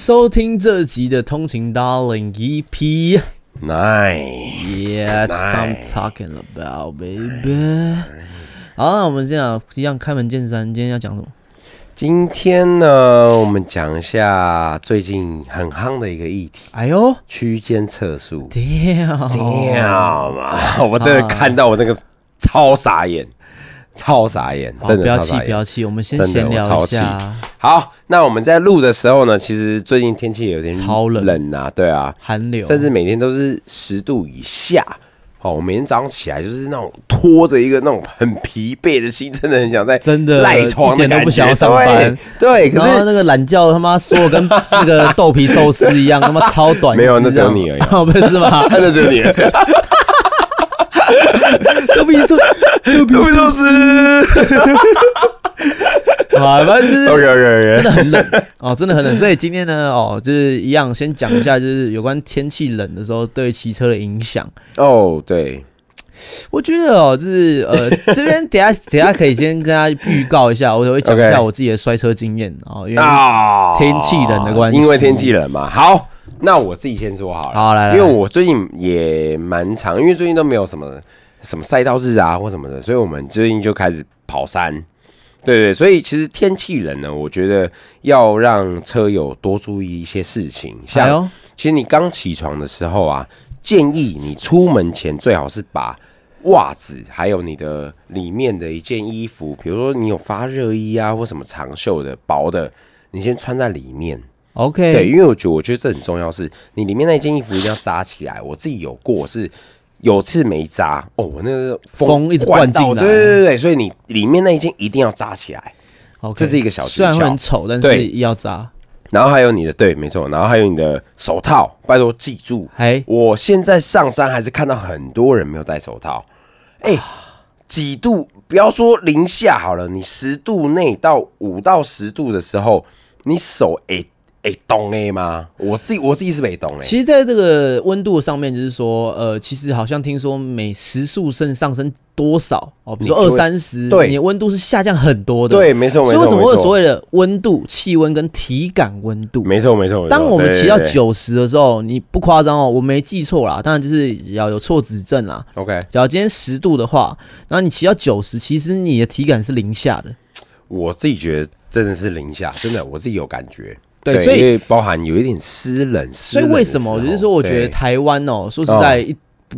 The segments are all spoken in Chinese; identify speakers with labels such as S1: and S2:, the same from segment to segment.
S1: 收听这集的《通情达理》e p n i c e y e a h s I'm talking about, baby。好，那我们这样一样开门见山，今天要讲什么？今天
S2: 呢，我们讲一下最近很夯的一个议题。哎呦，区间测速，
S1: 天啊！天啊！我真的看
S2: 到我这个超傻眼。超傻眼，真的超傻眼。不要气，不要气，我们先闲聊一下。好，那我们在录的时候呢，其实最近天气有点超冷，冷啊，对啊，寒流，甚至每天都是十度以下。哦，我每天早上起来就是那种拖着一个那种很疲惫的心，真的很想在真的赖床，都不想要上班。对，可是
S1: 那个懒觉他妈缩跟那个豆皮寿司一样，他妈超短，没有，那只有你而已。哦，不是吗？那只有你。皮肉，皮肉丝，反正就是 OK OK OK，真的很冷哦，真的很冷。所以今天呢，哦，就是一样，先讲一下，就是有关天气冷的时候对骑车的影响。哦，对，我觉得哦，就是呃，这边等下等下可以先跟他预告一下，我会讲一下我自己的摔车经验哦，因为天气冷的关系，因为天气冷嘛。好，
S2: 那我自己先说好了，好来，因为我最近也蛮长，因为最近都没有什么。什么赛道日啊或什么的，所以我们最近就开始跑山，对对，所以其实天气冷呢，我觉得要让车友多注意一些事情，像其实你刚起床的时候啊，建议你出门前最好是把袜子还有你的里面的一件衣服，比如说你有发热衣啊或什么长袖的薄的，你先穿在里面
S1: ，OK，对，因为
S2: 我觉得我觉得这很重要，是你里面那件衣服一定要扎起来，我自己有过是。有次没扎哦，那个风一直灌进来。对对对所以你里面那一件一定要扎起来。OK，这是一个小事。虽然很丑，但是要扎。然后还有你的，对，没错。然后还有你的手套，拜托记住。哎，我现在上山还是看到很多人没有戴手套。哎，几度？不要说零下好了，你十度内到五到十度的时候，你手哎。哎，懂哎吗？我自己我自己是没懂哎。其
S1: 实，在这个温度上面，就是说，呃，其实好像听说每时速升上升多少哦，比如说二三十，对，你的温度是下降很多的，对，没错。所以为什么会有所谓的温度、气温跟体感温度？没错没错。当我们骑到九十的时候，你不夸张哦，我没记错啦，当然就是要有错指正啦。OK，假如今天十度的话，然后你骑到九十，其实你的体感是零下的。我自己觉得真的是零下，真的我
S2: 自己有感觉。对，所以包含有一点湿冷，所以为什么就是说，我觉得
S1: 台湾哦，说实在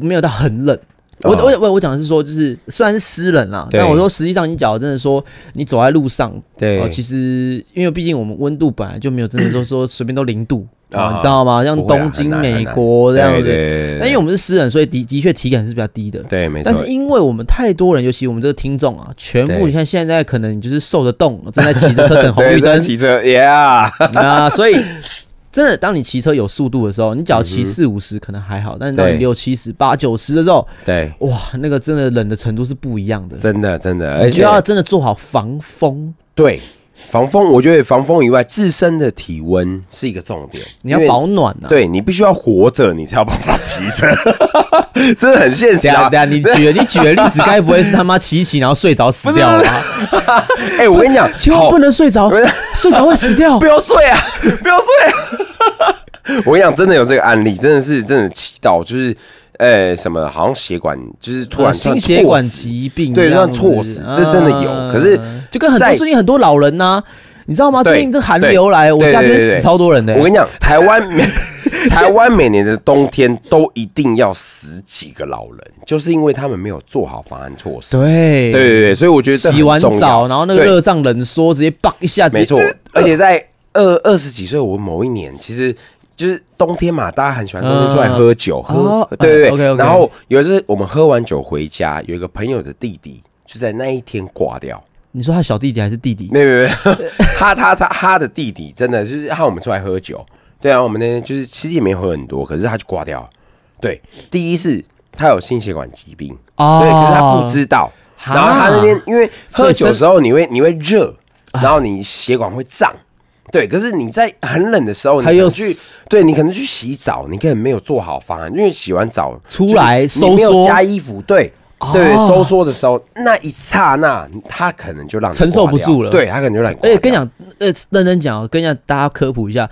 S1: 没有到很冷。我我我我讲的是说，就是虽然是湿冷啦，但我说实际上你讲真的说，你走在路上，对，其实因为毕竟我们温度本来就没有真的说 说随便都零度。啊，你知道吗？像东京、美国这样子，那因为我们是私人，所以的的确体感是比较低的。对，没错。但是因为我们太多人，尤其我们这个听众啊，全部你看现在可能就是受着冻，正在骑着车等红绿灯，骑车，Yeah，啊，所以真的，当你骑车有速度的时候，你脚骑四五十可能还好，但当你六七十、八九十的时候，对，哇，那个真的冷的程度是不一样的，真的真的，你就要真的做好防风，
S2: 对。防风，我觉得防风以外，自身的体温是一个重点。你要保暖啊！对你必须要活着，你才有办
S1: 法骑车，这是很现实啊！对啊，你举 你举的例子，该不会是他妈骑一骑然后睡着死掉了？
S2: 哎，我跟你讲，千万不能睡着，睡着会死
S1: 掉，不要睡啊，不要睡！
S2: 我跟你讲，真的有这个案例，真的是真的祈祷，就是。哎，什么？好像血管就是突然心血管疾病，对，突猝死，这真的有。可是就跟很多最
S1: 近很多老人呢，你知道吗？最近这寒流来，我家居然死超多人的。我跟你讲，
S2: 台湾每台湾每年的冬天都一定要死几个老人，就是因为他们没有做好防寒措
S1: 施。对，对，对，所以我觉得洗完澡，然后那个热胀冷缩，直接嘣一下，没错。而且在
S2: 二二十几岁，我某一年其实。就是冬天嘛，大家很喜欢冬天出来喝酒，喝对对对。然后有一次我们喝完酒回家，有一个朋友的弟弟就在那一天挂掉。你说他小弟弟还是弟弟？没有没有没 他他他他的弟弟真的就是喊我们出来喝酒。对啊，我们那天就是其实也没喝很多，可是他就挂掉。对，第一是他有心血管疾病，对，可是他不知道。然后他那天因
S1: 为喝酒的时
S2: 候你会你会热，然后你血管会胀。对，可是你在很冷的时候，你又去，对你可能去洗澡，你可能没有做好方案，因为洗完澡出来，收缩加衣服，对，对，收缩的时候，那一刹那，他可能就让承受不住了，对他可
S1: 能就让。而且跟你讲，呃，认真讲跟一下大家科普一下，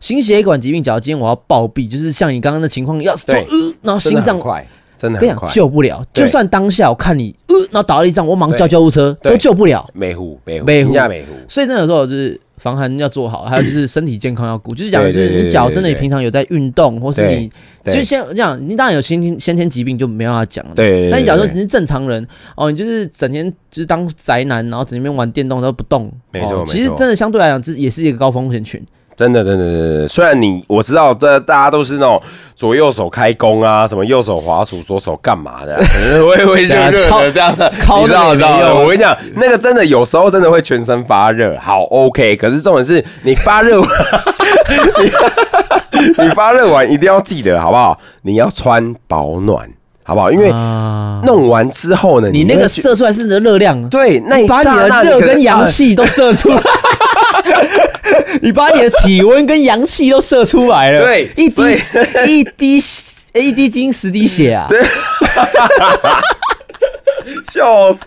S1: 心血管疾病，假如今天我要暴毙，就是像你刚刚的情况，要做呃，然后心脏快，真的快，救不了。就算当下我看你呃，然后倒在地上，我忙叫救护车，都救不了。
S2: 每户每每家每户，
S1: 所以真的说就是。防寒要做好，还有就是身体健康要顾，就是讲的是你脚真的，你平常有在运动，或是你，就先这样，你当然有先天先天疾病就没办法讲了。对，那你假如说你是正常人，哦，你就是整天就是当宅男，然后整天玩电动都不动，没错其实真的相对来讲，这也是一个高风险群。
S2: 真的，真的，真的，虽然你我知道，大大家都是那种左右手开弓啊，什么右手滑鼠，左手干嘛的，
S1: 我 也会热热的这样的，你知道知道我
S2: 跟你讲，那个真的有时候真的会全身发热，好 OK。可是重点是你发热完，你发热完一定要记得好不好？你要穿保暖好不好？因为弄完之后呢，你那个射
S1: 出来是你的热量那你把你的热跟阳气都射出。你把你的体温跟阳气都射出来了，对，一滴一滴一滴精，十滴血啊！对，笑死，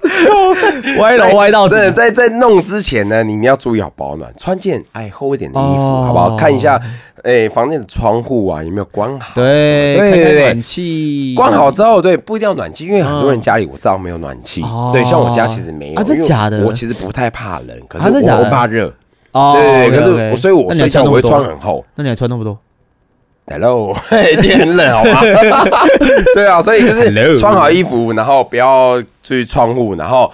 S1: 歪楼歪到真的，
S2: 在在弄之前呢，你们要注意好保暖，穿件哎厚一点的衣服，好不好？看一下哎房间的窗户啊有没有关好？对对对，暖气关好之后，对，不一定要暖气，因为很多人家里我知道没有暖气，对，像我家其实没有啊，真的假的？我其实不太怕冷，可是我怕热。哦，对，可是所以我身上我会穿很
S1: 厚，那你还穿那么多
S2: ？Hello，很冷，好吗？对啊，所以就是穿好衣服，然后不要去窗户，然后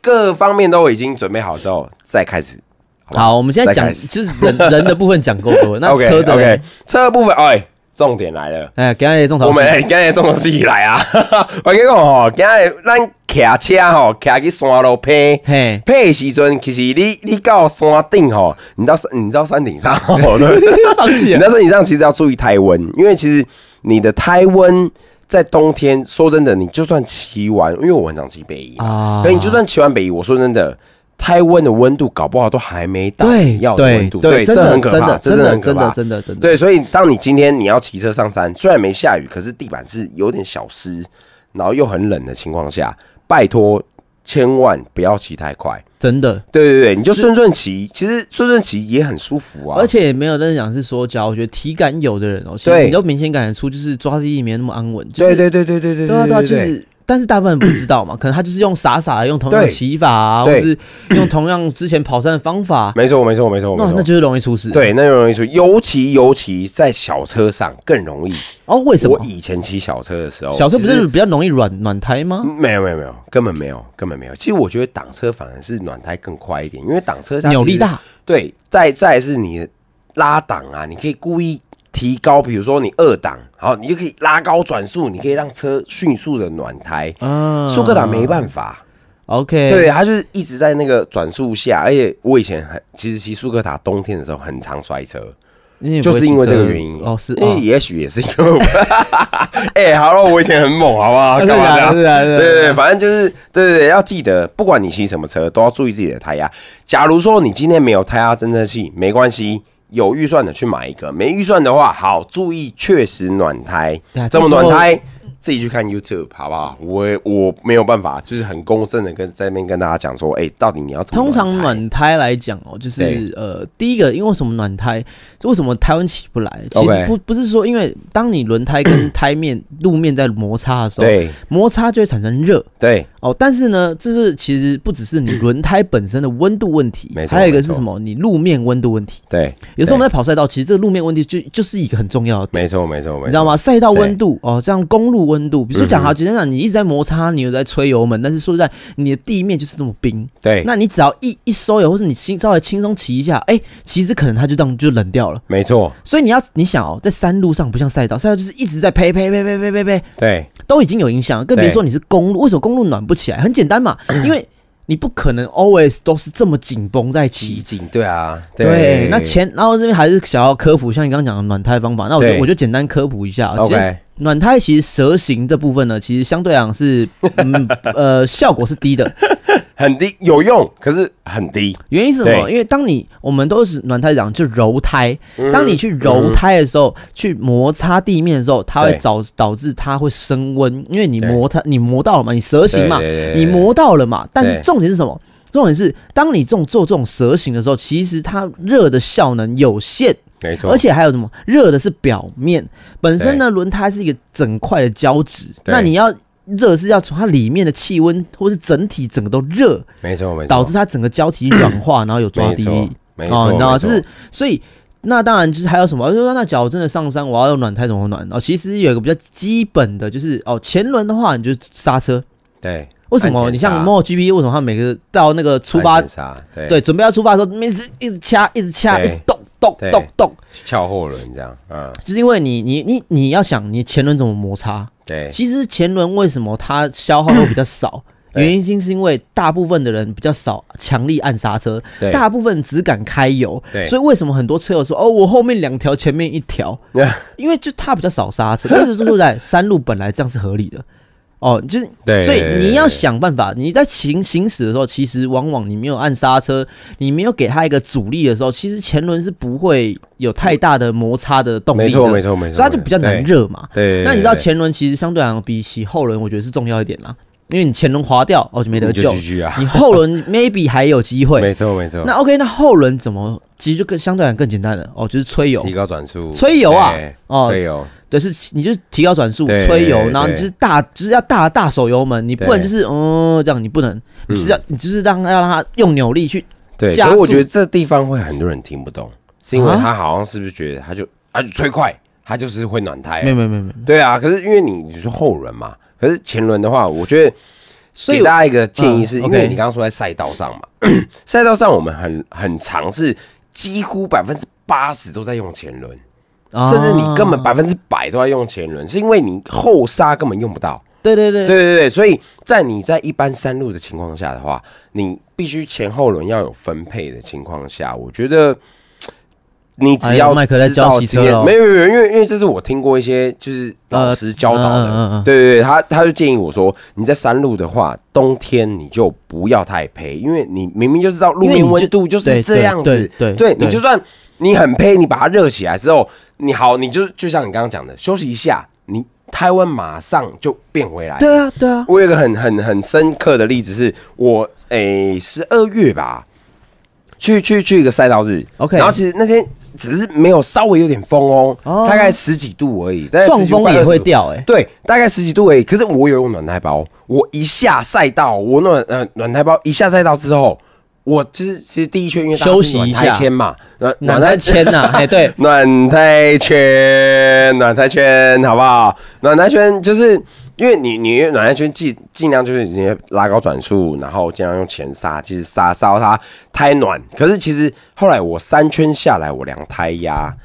S2: 各方面都已经准备好之后再开始。
S1: 好，我们现在讲就是人人的部分讲够多，那 车的
S2: 车的部分哎。重点来了！哎，今头，我们来讲下重头戏来啊！我跟你讲哦，今日咱骑车吼，骑去山路嘿，配的时村其实你你到山顶吼，你到山你到山顶上，你到山顶上其实 要注意胎温，因为其实你的胎温在冬天，说真的，你就算骑完，因为我很常骑北移
S1: 啊，可你就
S2: 算骑完北移，我说真的。胎温的温度搞不好都还没到。要的温度，对，这很可怕，真的，真的，真的，真的，真的，对。所以，当你今天你要骑车上山，虽然没下雨，可是地板是有点小湿，然后又很冷的情况下，拜托，千万不要骑太快，真的。对对对，你就顺顺骑，其实顺顺骑也很舒
S1: 服啊，而且没有人讲是说脚，我觉得体感有的人哦，其实你都明显感觉出就是抓地力没那么安稳，对对
S2: 对对对对，啊对啊，就是。
S1: 但是大部分人不知道嘛，可能他就是用傻傻的用同样的骑法，或是用同样之前跑山的方法。没错，没错，没错，那那就是
S2: 容易出事。对，那就容易出，尤其尤其在小车上更容易。哦，为什么？我以前骑小车的时候，小车不是比较容易软软胎吗？没有，没有，没有，根本没有，根本没有。其实我觉得挡车反而是软胎更快一点，因为挡车上扭力大。对，再再是你拉档啊，你可以故意。提高，比如说你二档，好，你就可以拉高转速，你可以让车迅速的暖胎。嗯，速克达没办法，OK，对他就是一直在那个转速下，而且我以前很，其实骑速克达冬天的时候很常摔车，就是因为这个原因哦，是，因为也许也是因为，哎，好了，我以前很猛，好不好？干嘛对对，反正就是，对对对，要记得，不管你骑什么车，都要注意自己的胎压。假如说你今天没有胎压侦测器，没关系。有预算的去买一个，没预算的话，好注意确实暖胎，怎么暖胎，自己去看 YouTube，好不好？我我没有办法，就是很公正的跟在那边跟大家讲说，哎，到底你要怎么？通
S1: 常暖胎来讲哦，就是呃，第一个因为什么暖胎？为什么胎温起不来？其实不不是说，因为当你轮胎跟 胎面路面在摩擦的时候，对，摩擦就会产生热，对。哦，但是呢，这是其实不只是你 轮胎本身的温度问题，还有一个是什么？你路面温度问题。对，有时候我们在跑赛道，其实这个路面问题就就是一个很重要的。没错没错，你知道吗？赛道温度哦，像公路温度，比如说讲简单讲你一直在摩擦，你又在吹油门，但是说实在，你的地面就是这么冰。对，那你只要一一收油，或是你轻稍微轻松骑一下，哎，其实可能它就当就冷掉了。没错。所以你要你想哦，在山路上不像赛道，赛道就是一直在呸呸呸呸呸呸呸。对。都已经有影响，更别说你是公路。为什么公路暖不起来？很简单嘛，因为你不可能 always 都是这么紧绷在骑紧。对啊，对。那前然后这边还是想要科普，像你刚刚讲的暖胎方法，那我就我就简单科普一下。其实暖胎其实蛇形这部分呢，其实相对来讲是，嗯，呃，效果是低的。很低有用，可是很低。原因是什么？因为当你我们都是暖胎讲，就揉胎。当你去揉胎的时候，去摩擦地面的时候，它会导导致它会升温。因为你磨它，你磨到了嘛，你蛇形嘛，你磨到了嘛。但是重点是什么？重点是当你这种做这种蛇形的时候，其实它热的效能有限。没错。而且还有什么？热的是表面本身呢？轮胎是一个整块的胶质，那你要。热是要从它里面的气温，或是整体整个都热，没错没错，导致它整个胶体软化，然后有抓地力，没错，你知道是，所以那当然就是还有什么，就说那脚真的上山，我要用暖胎怎么暖哦？其实有一个比较基本的就是哦，前轮的话，你就刹车，对，为什么？你像 m o 摩尔 GP 为什么他每个到那个出发，对，准备要出发的时候，一直一直掐，一直掐，一直动动动动，翘后轮这样，嗯，就是因为你你你你要想你前轮怎么摩擦。对，其实前轮为什么它消耗会比较少？原因就是因为大部分的人比较少强力按刹车，大部分只敢开油，所以为什么很多车友说哦，我后面两条，前面一条，因为就踏比较少刹车，但是说实在，山路本来这样是合理的。哦，就是，所以你要想办法。你在行行驶的时候，其实往往你没有按刹车，你没有给它一个阻力的时候，其实前轮是不会有太大的摩擦的动力。没错，没错，没错。所以就比较难热嘛。对。那你知道前轮其实相对来讲比起后轮，我觉得是重要一点啦。因为你前轮滑掉，哦，就没得救。你啊。你后轮 maybe 还有机会。没错，没错。那 OK，那后轮怎么其实就更相对来讲更简单了？哦，就是吹油，提高转速，吹油啊，哦，吹油。的是，你就提高转速，吹油，然后你就是大，就是要大大手油门，你不能就是，嗯，这样你不能，就是要，你就是让要让它用扭力去对。可是我觉得这地方会很多人听不懂，
S2: 是因为他好像是不是觉得他就他就吹快，他就是会暖胎。没有没有没有，对啊。可是因为你你是后轮嘛，可是前轮的话，我觉得所以给大家一个建议是，因为你刚刚说在赛道上嘛，赛道上我们很很尝试，几乎百分之八十都在用前轮。
S1: 甚至你根
S2: 本百分之百都要用前轮，是因为你后刹根本用不到。对对对，对对对。所以在你在一般山路的情况下的话，你必须前后轮要有分配的情况下，我觉得你只要麦克在教骑车，没有没有，因为因为这是我听过一些就是老师教导的。对对对，他他就建议我说，你在山路的话，冬天你就不要太配，因为你明明就知道路面温度就是这样子。对对，你就算你很配，你把它热起来之后。你好，你就就像你刚刚讲的，休息一下，你胎温马上就变回来。对啊，对啊。我有一个很很很深刻的例子，是我诶十二月吧，去去去一个赛道日，OK。然后其实那天只是没有稍微有点风哦，大概十几度而已，但是风也会掉诶。对，大概十几度而已。可是我有用暖胎包，我一下赛道，我暖呃暖胎包一下赛道之后。我其实其实第一圈因为休息一下嘛，暖胎圈呐，哎对，暖胎圈，暖胎圈好不好？暖胎圈就是因为你你暖胎圈尽尽量就是直接拉高转速，然后尽量用前刹，其实刹烧它胎暖。可是其实后来我三圈下来，我量胎压，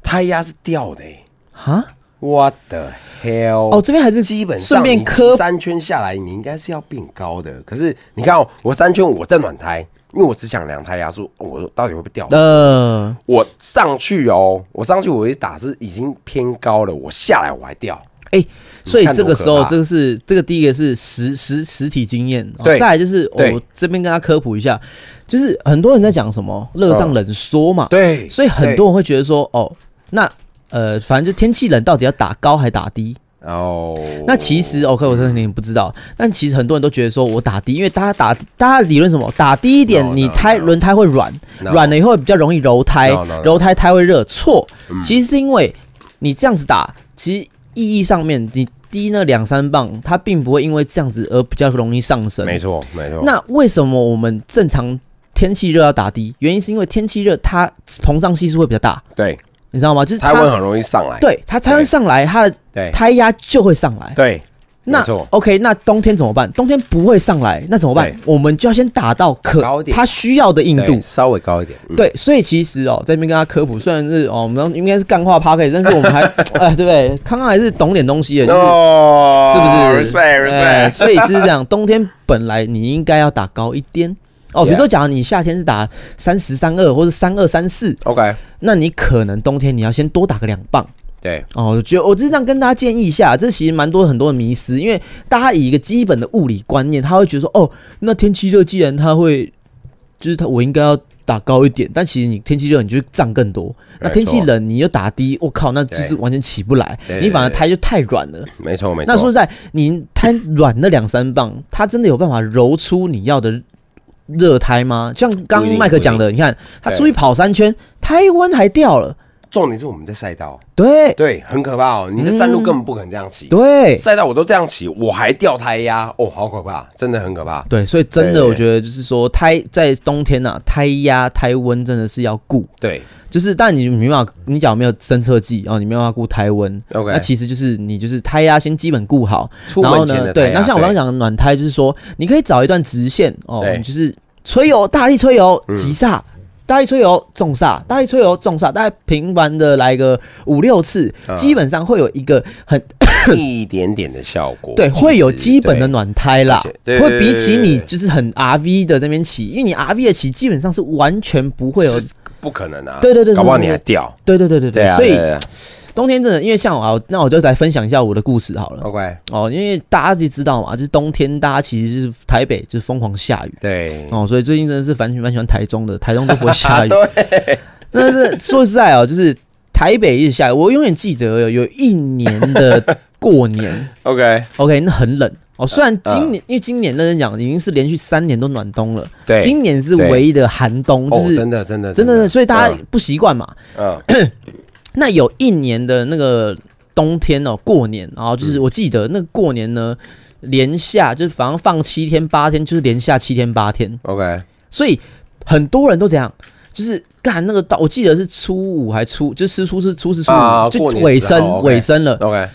S2: 胎压是掉的哎，啊？What the hell？哦这
S1: 边还是基本上你
S2: 三圈下来，你应该是要变高的。可是你看哦，我三圈我在暖胎。因为我只想量台压，数，我到底会不会掉？
S1: 嗯，
S2: 我上去哦，我上去，我一打是已经偏高了，我下来我还掉，
S1: 哎，所以这个时候，这个是这个第一个是实实实体经验。对，再来就是我这边跟他科普一下，就是很多人在讲什么热胀冷缩嘛，对，所以很多人会觉得说，哦，那呃，反正就天气冷到底要打高还打低？哦，那其实 OK，我真的你不知道，但其实很多人都觉得说我打低，因为大家打，大家理论什么打低一点，你胎轮胎会软，软了以后比较容易揉胎，揉胎胎会热。错，其实是因为你这样子打，其实意义上面你低那两三磅，它并不会因为这样子而比较容易上升。没错，没错。那为什么我们正常天气热要打低？原因是因为天气热，它膨胀系数会比较大。对。你知道吗？就是胎温很容易上来，对它胎温上来，它的胎压就会上来。对，那 OK，那冬天怎么办？冬天不会上来，那怎么办？我们就要先打到可它需要的硬度，稍微高一点。对，所以其实哦，在这边跟他科普，虽然是哦，我们应该是干化趴配，但是我们还呃，对，康康还是懂点东西的，是不是？r e e s p c t 所以就是这样，冬天本来你应该要打高一点。哦，比如说假如你夏天是打三十三二，或是三二三四，OK，那你可能冬天你要先多打个两磅。对，哦，就我就是这样跟大家建议一下，这其实蛮多很多的迷思，因为大家以一个基本的物理观念，他会觉得说，哦，那天气热，既然他会，就是他我应该要打高一点，但其实你天气热你就涨更多，那天气冷你又打低，我靠，那其实完全起不来，你反而胎就太软了。没错没错，那说实在，你胎软那两三磅，它真的有办法揉出你要的。热胎吗？像刚麦克讲的，你看他出去跑三圈，胎温还掉了。重点是我们在赛道，对对，很可怕哦。你在山路根本不
S2: 可能这样骑，对，赛道我都这样骑，我还掉胎压，哦，好可怕，真的很可怕。
S1: 对，所以真的我觉得就是说，胎在冬天呐，胎压、胎温真的是要顾。对，就是，但你没办法，你假没有侦测剂啊，你没办法顾胎温。OK，那其实就是你就是胎压先基本顾好，然后呢，对，那像我刚刚讲的暖胎，就是说你可以找一段直线哦，就是吹油，大力吹油，急刹。大一吹油重煞，大一吹油重煞，大概频繁的来个五六次，基本上会有一个很 一点点的效果。对，会有基本的暖胎啦，会比起你就是很 R V 的这边起，因为你 R V 的起基本上是完全不会有，
S2: 不可能啊！对对对，搞不好你还掉。
S1: 对对对对对，所以。冬天真的，因为像啊，那我就来分享一下我的故事好了。OK，哦，因为大家己知道嘛，就是冬天，大家其实是台北就是疯狂下雨。对。哦，所以最近真的是蛮喜蛮喜欢台中的，台中都不会下雨。对。那这说实在哦，就是台北一直下。雨，我永远记得有一年的过年，OK，OK，那很冷。哦，虽然今年，因为今年认真讲已经是连续三年都暖冬了。对。今年是唯一的寒冬，就是真的，真的，真的，所以大家不习惯嘛。嗯。那有一年的那个冬天哦，过年，然后就是我记得那过年呢，连下就是反正放七天八天，就是连下七天八天。OK，所以很多人都这样，就是干那个到我记得是初五还初，就初初是初四初，就尾声尾声了。OK，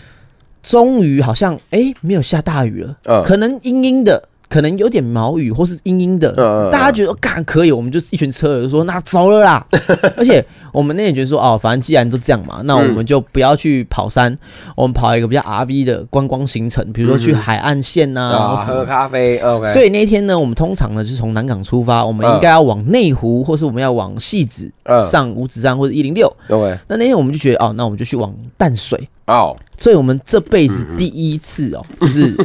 S1: 终于好像哎没有下大雨了，可能阴阴的。可能有点毛雨或是阴阴的，大家觉得干可以，我们就一群车友就说那走了啦。而且我们那天觉得说哦，反正既然都这样嘛，那我们就不要去跑山，我们跑一个比较 R V 的观光行程，比如说去海岸线啊，喝咖
S2: 啡。OK。所以
S1: 那天呢，我们通常呢是从南港出发，我们应该要往内湖，或是我们要往戏子上五指山或者一零六。OK。那那天我们就觉得哦，那我们就去往淡水。哦，所以我们这辈子第一次哦，就是。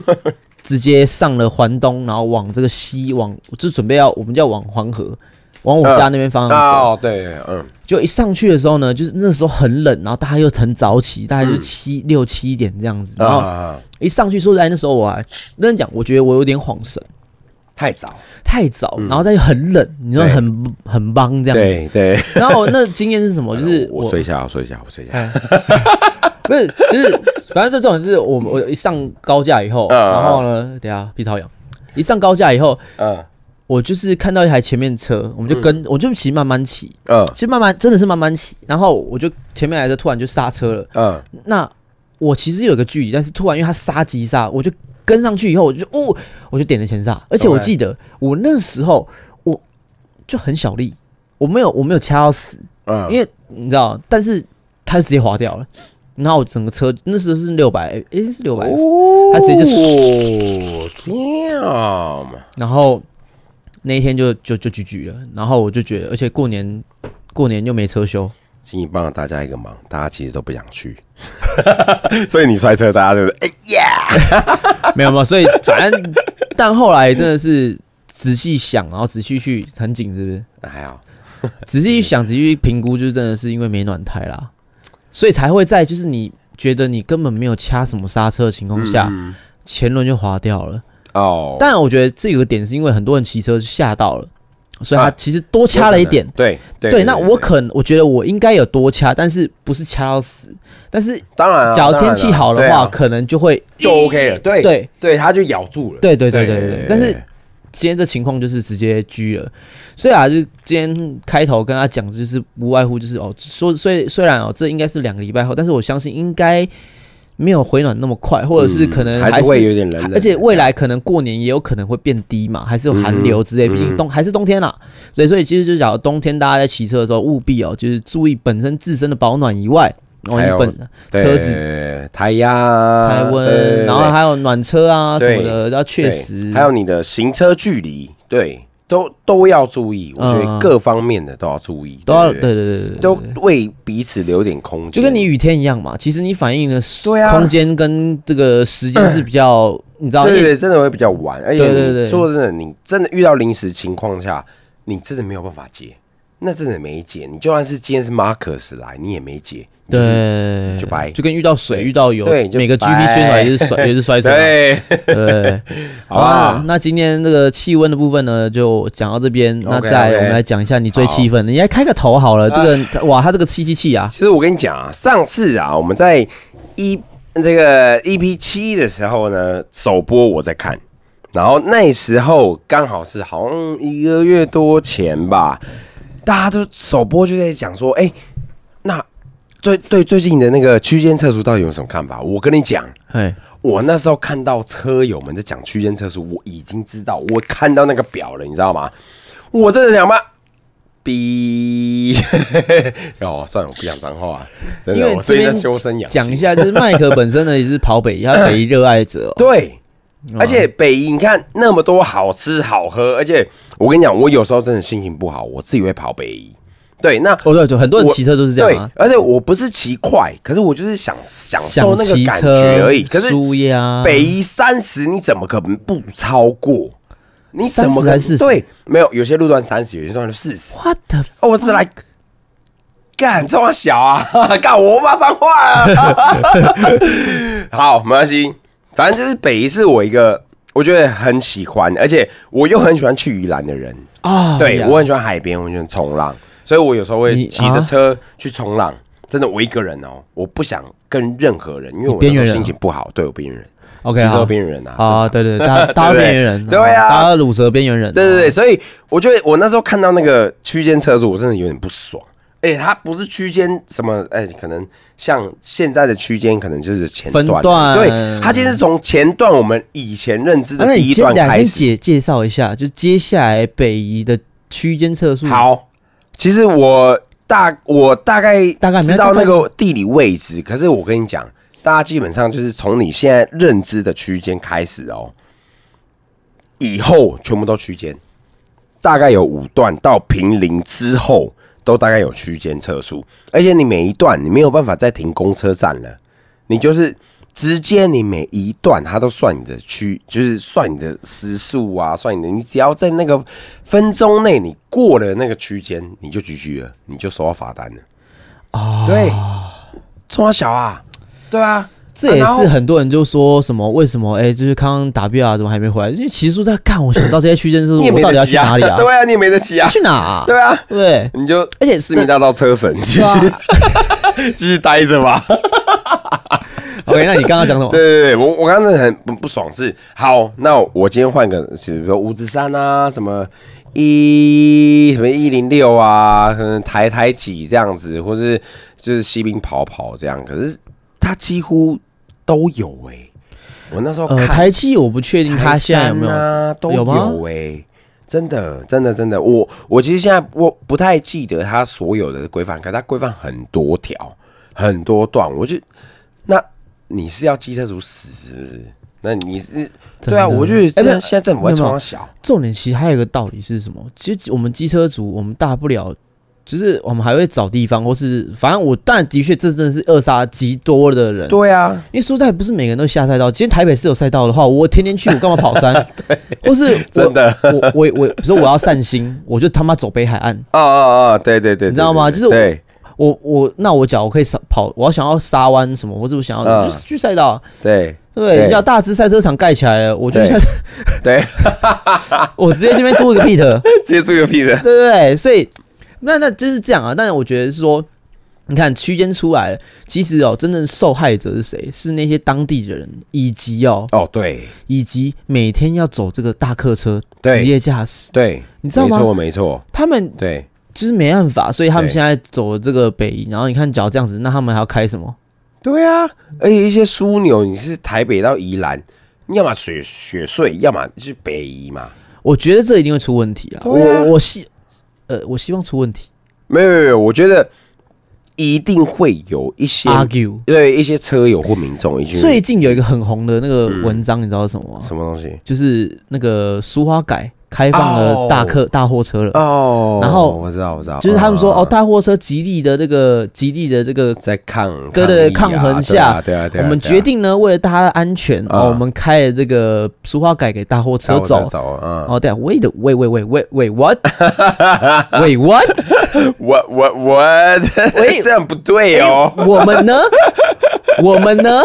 S1: 直接上了环东，然后往这个西，往就准备要我们就要往黄河，往我家那边方向走。哦，对，嗯，就一上去的时候呢，就是那时候很冷，然后大家又很早起，大概就七六七点这样子，然后一上去说：“实在，那时候我，还那讲我觉得我有点晃神。”太早，太早，然后再很冷，你说很很棒这样子，对，然后那经验是什么？就是我睡一下，我睡一下，我睡一下，不是，就是反正就这种，就是我我一上高架以后，然后呢，等下皮超痒，一上高架以后，嗯，我就是看到一台前面车，我们就跟我就骑慢慢骑，嗯，其实慢慢真的是慢慢骑，然后我就前面来的突然就刹车了，嗯，那我其实有个距离，但是突然因为他刹急刹，我就。跟上去以后，我就哦，我就点了前刹，而且我记得我那时候我就很小力，我没有我没有掐到死，嗯，因为你知道，但是它就直接滑掉了，然后整个车那时候是六百，诶，是六百，它直接就，Damn！然后那一天就就就 GG 了，然后我就觉得，而且过年过年又没车修。
S2: 请你帮了大家一个忙，大家其实都不想去，所以你摔车，大家就是哎
S1: 呀，没有没有，所以反正但后来真的是仔细想，然后仔细去很紧，是不是？还好，仔细一想，仔细评估，就真的是因为没暖胎啦，所以才会在就是你觉得你根本没有掐什么刹车的情况下，前轮就滑掉了哦。但我觉得这有个点，是因为很多人骑车吓到了。所以，他其实多掐了一点。对对，那我可能我觉得我应该有多掐，但是不是掐到死。
S2: 但是，当然，只要天气好的话，可
S1: 能就会就 OK 了。对对
S2: 对，他就咬住了。对对对对对。但是
S1: 今天这情况就是直接拘了，所以啊，就今天开头跟他讲的就是无外乎就是哦，说虽虽然哦，这应该是两个礼拜后，但是我相信应该。没有回暖那么快，或者是可能还是会有点冷，而且未来可能过年也有可能会变低嘛，还是有寒流之类，毕竟冬还是冬天啦。所以，所以其实就假冬天大家在骑车的时候，务必哦，就是注意本身自身的保暖以外，哦，一本车子胎压、胎温，然后还有暖车啊什么的，要确实，还有
S2: 你的行车距离，对。都都要注意，我觉得各方面的都要注意，
S1: 都要对对对，都
S2: 为彼此留点空间，就
S1: 跟你雨天一样嘛。其实你反应的对啊，空间跟这个时间是比较，你知道，对对，
S2: 真的会比较晚。而且说真的，你真的遇到临时情况下，你真的没有办法接，那真的没接。你就算是今天是 Marcus 来，你也没接。
S1: 对，就白就跟遇到水遇到油，对，每个 GP 摔出来也是摔 也是摔出来。对，好啊。那今天这个气温的部分呢，就讲到这边。那再我们来讲一下你最气愤，的，你来开个头好了。这个哇，他这个吸气器啊，其实我跟你讲啊，上次啊，我们在一这个 EP
S2: 七的时候呢，首播我在看，然后那时候刚好是好像一个月多前吧，大家都首播就在讲说，哎，那。最对最近的那个区间测速，到底有什么看法？我跟你讲，哎，我那时候看到车友们在讲区间测速，我已经知道我看到那个表了，你知道吗？我真的想骂，逼！哦，算了，我不想脏话。真的，我这边修身养讲一下，就是麦克本
S1: 身呢也是跑北宜的北热爱者，对。而且
S2: 北宜你看那么多好吃好喝，而且我跟你讲，我有时候真的心情不好，我自己会跑北宜。对，那哦对很多人骑车都是这样。对，而且我不是骑快，可是我就是想享受那个感觉而已。可是北移三十，你怎么可能不超过？你怎么可能？对，没有，有些路段三十，有些路段四十。What 我哦，我只来干这么小啊！干我马上换。啊！好，没关系，反正就是北移是我一个我觉得很喜欢，而且我又很喜欢去宜兰的人啊。对我很喜欢海边，我喜欢冲浪。所以，我有时候会骑着车去冲浪。真的，我一个人哦，我不想跟任何人，因为我心情
S1: 不好，对我边缘人。O K 骑车边缘人啊，啊，对对，打打 边缘人，对啊，打鲁蛇边缘人，对对
S2: 对。所以，我觉得我那时候看到那个区间测速，我真的有点不爽。哎，他不是区间什么？哎，可能像现在的区间，可能就是前分段。对他，今天是从前段我们以前认知的第一段开始。先
S1: 解介绍一下，就接下来北移的区间测速。好。其实我大我大
S2: 概大概知道那个地理位置，可是我跟你讲，大家基本上就是从你现在认知的区间开始哦，以后全部都区间，大概有五段到平林之后都大概有区间测速，而且你每一段你没有办法再停公车站了，你就是。直接你每一段，他都算你的区，就是算你的时速啊，算你的。你只要在那个分钟内，你过了那个区间，你就拘拘了，你就收到罚单了。哦，对，抓小啊，
S1: 对啊。这也是很多人就说什么，为什么？哎，就是刚刚打标啊，怎么还没回来？因为骑速在看我，想到这些区间是，我到底要去哪里啊？对
S2: 啊，你也没得骑啊？去哪？啊？对啊，对，你就，而且市民大道车神，继续，继续待着吧。OK，那你刚刚讲什么？对对对，我我刚刚很不不爽是好，那我今天换个，比如说五指山啊，什么一什么一零六啊，可能抬抬几这样子，或是就是西兵跑跑这样，可是他几乎都有哎。我那时候台七我不确定他现在有没有啊，都有哎，真的真的真的，我我其实现在我不太记得他所有的规范，可他规范很多条很多段，我就那。你是要机车族死是不是？那你是对啊，我觉得现现在正不会这么小。
S1: 重点其实还有一个道理是什么？其实我们机车族，我们大不了就是我们还会找地方，或是反正我但的确这真的是扼杀极多的人。对啊，因为蔬菜不是每个人都下赛道。今天台北是有赛道的话，我天天去，我干嘛跑山？对，或是真的，我我我，比如说我要散心，我就他妈走北海岸。哦哦哦，对对对，你知道吗？就是对。我我那我脚我可以跑，我要想要杀弯什么，我是不是想要就是去赛道对对，要大致赛车场盖起来了，我就想，对，我直接这边租一个 p e t e 直接租一个 p e t e 对对对，所以那那就是这样啊。但是我觉得说，你看区间出来，其实哦，真正受害者是谁？是那些当地的人，以及哦哦对，以及每天要走这个大客车职业驾驶，对，你知道吗？没错没错，他们对。就是没办法，所以他们现在走这个北移，然后你看，脚这样子，那他们还要开什么？对啊，而且一些枢纽，你是台
S2: 北到宜兰，要么雪雪隧，要么是北移嘛。
S1: 我觉得这一定会出问题啊！我我希呃，我希望出问题。没有没有，我
S2: 觉得一定会有一些 argue，对一些车友或民众。最
S1: 近有一个很红的那个文章，你知道什么吗？什么东西？就是那个苏花改。开放了大客大货车了哦，然后我知道我知道，就是他们说哦大货车吉利的这个吉利的这个在抗哥的抗衡下，对啊对啊，我们决定呢为了大家的安全啊，我们开了这个舒话改给大货车走啊，哦对啊喂的喂喂喂喂喂 what
S2: 喂 what what what 喂这样不对哦，我们呢我们呢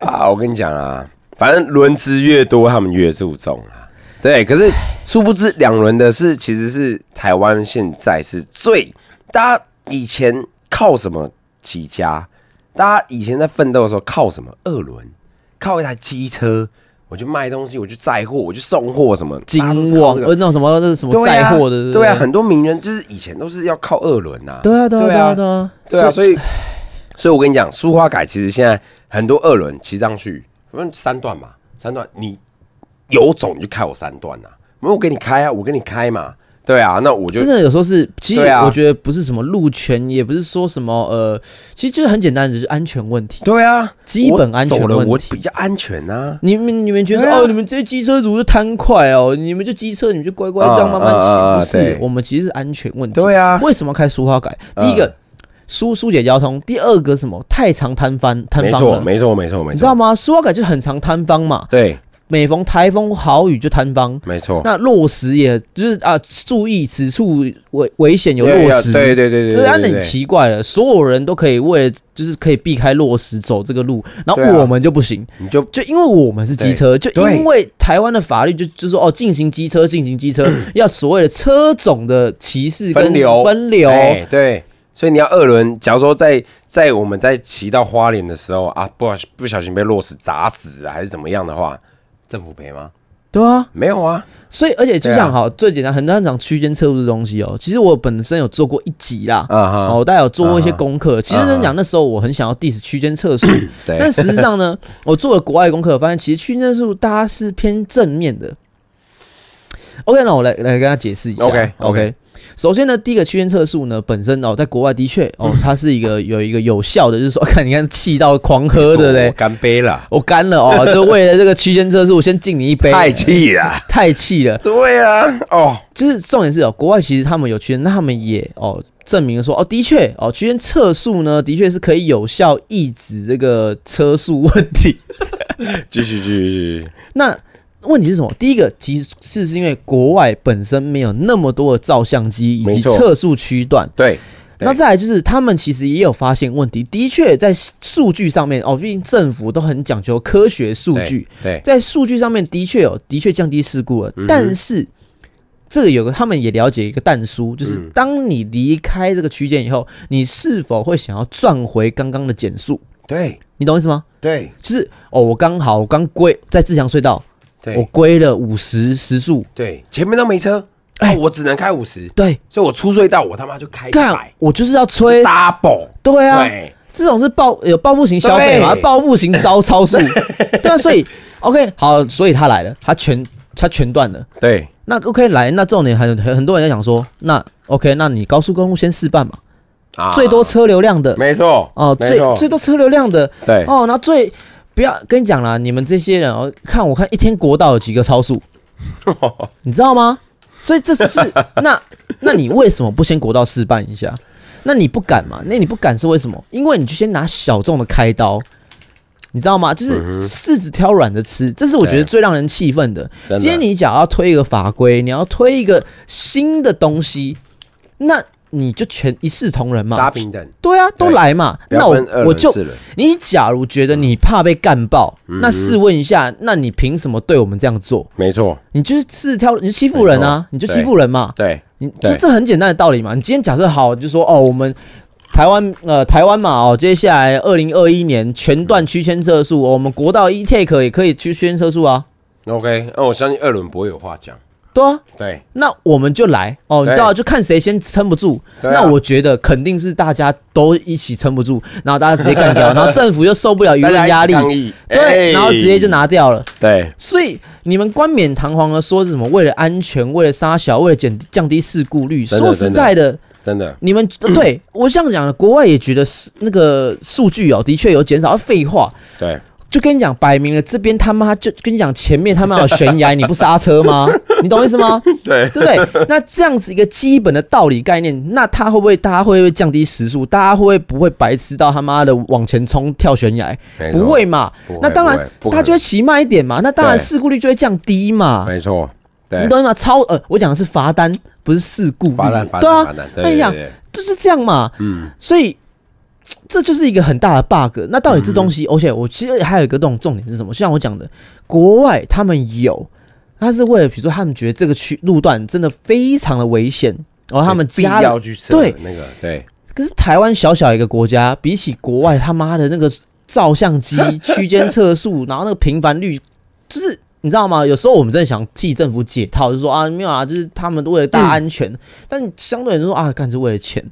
S2: 啊我跟你讲啊，反正轮子越多他们越注重啊。对，可是殊不知，两轮的是其实是台湾现在是最大家以前靠什么起家？大家以前在奋斗的时候靠什么？二轮，靠一台机车，我去卖东西，我去载货，我去送货，什么金汪，那种
S1: 什么什么载货的，对啊，很
S2: 多名人就是以前都是要靠二轮呐。对啊，对啊，对
S1: 啊，对啊，所
S2: 以，所以我跟你讲，书花改其实现在很多二轮骑上去，反正三段嘛，三段你。有种你就开我三段呐，没有我给你开啊，我给
S1: 你开嘛，
S2: 对啊，那我就真的有时候是，
S1: 其实我觉得不是什么路权，也不是说什么呃，其实就是很简单，只是安全问题。对啊，基本安全问题。走我比较安
S2: 全啊，
S1: 你们你们觉得哦，你们这些机车族就贪快哦，你们就机车，你们就乖乖这样慢慢骑，不是？我们其实是安全问题。对啊，为什么开苏花改？第一个疏疏解交通，第二个什么太常摊翻摊方没错没
S2: 错没错没错，你知
S1: 道吗？苏花改就很常摊方嘛。对。每逢台风好雨就坍方，没错。那落石也就是啊，注意此处危危险有落石。对对对对。那的很奇怪了，所有人都可以为了就是可以避开落石走这个路，然后我们就不行。你就就因为我们是机车，就因为台湾的法律就就说哦，进行机车进行机车 要所谓的车种的歧视分流分流。
S2: 对，所以你要二轮。假如说在在我们在骑到花莲的时候啊，不不小心被落石砸死还是怎么样的话。政府赔吗？
S1: 对啊，没有啊，所以而且就像哈，最简单，很多人讲区间测速的东西哦，其实我本身有做过一集啦，啊哈，我大概有做过一些功课。其实真讲那时候我很想要 d i s s 区间测速，但实际上呢，我做了国外功课，发现其实区间速大家是偏正面的。OK，那我来来跟大家解释一下。OK OK。首先呢，第一个区间测速呢，本身哦，在国外的确哦，它是一个有一个有效的，就是说 看你看气到狂喝的嘞，干杯了，我干了哦，就为了这个区间测速，我先敬你一杯，太气了，太气了，对啊，哦，就是重点是哦，国外其实他们有区，间，那他们也哦证明了说哦，的确哦，区间测速呢，的确是可以有效抑制这个车速问题，继续继续继续，那。问题是什么？第一个其实是因为国外本身没有那么多的照相机以及测速区段。对，那再来就是他们其实也有发现问题，的确在数据上面哦，毕竟政府都很讲究科学数据。对，在数据上面的确有的确降低事故了，但是这个有个他们也了解一个淡书，就是当你离开这个区间以后，你是否会想要转回刚刚的减速？对，你懂意思吗？对，就是哦，我刚好我刚归在自强隧道。我归了五十时速，对，前面都没车，哎，我只能开五十，对，
S2: 所以我出隧道，我他妈就开一百，
S1: 我就是要吹 double，对啊，这种是暴有暴富型消费嘛，暴富型超超速，对，所以 OK 好，所以他来了，他全他全断了，对，那 OK 来，那这种人很很多人在想说，那 OK，那你高速公路先试办嘛，啊，最多车流量的，没错，哦，最最多车流量的，对，哦，那最。不要跟你讲了，你们这些人哦，看我看一天国道有几个超速，你知道吗？所以这是 那那你为什么不先国道示范一下？那你不敢嘛？那你不敢是为什么？因为你就先拿小众的开刀，你知道吗？就是柿子挑软的吃，这是我觉得最让人气愤的。今天你讲要推一个法规，你要推一个新的东西，那。你就全一视同仁嘛，抓平等，对啊，都来嘛。那我我就你假如觉得你怕被干爆，那试问一下，那你凭什么对我们这样做？没错，你就是挑，你欺负人啊，你就欺负人嘛。对你这这很简单的道理嘛。你今天假设好，就说哦，我们台湾呃台湾嘛哦，接下来二零二一年全段区间测速，我们国道一 take 也可以区间测速啊。
S2: OK，那我相信二轮不会有话讲。对，
S1: 那我们就来哦，你知道，就看谁先撑不住。那我觉得肯定是大家都一起撑不住，然后大家直接干掉，然后政府又受不了舆论压力，对，然后直接就拿掉了。对，所以你们冠冕堂皇的说是什么？为了安全，为了杀小，为了减降低事故率。说实在的，真的，你们对我这样讲的，国外也觉得是那个数据哦，的确有减少。废话，对。就跟你讲，摆明了这边他妈就跟你讲，前面他妈有悬崖，你不刹车吗？你懂意思吗？对，对不对？那这样子一个基本的道理概念，那他会不会，大家会不会降低时速？大家会不会不会白痴到他妈的往前冲跳悬崖？不会嘛？那当然，他就会骑慢一点嘛。那当然，事故率就会降低嘛。没错，你懂吗？超呃，我讲的是罚单，不是事故。罚单，罚啊。那你想，就是这样嘛。嗯。所以。这就是一个很大的 bug。那到底这东西，而且我其实还有一个种重点是什么？就像我讲的，国外他们有，他是为了，比如说他们觉得这个区路段真的非常的危险，然后他们加了对
S2: 那个对。
S1: 可是台湾小小一个国家，比起国外他妈的那个照相机区间测速，然后那个频繁率，就是你知道吗？有时候我们真的想替政府解套，就说啊没有啊，就是他们为了大安全。但相对来说啊，干是为了钱。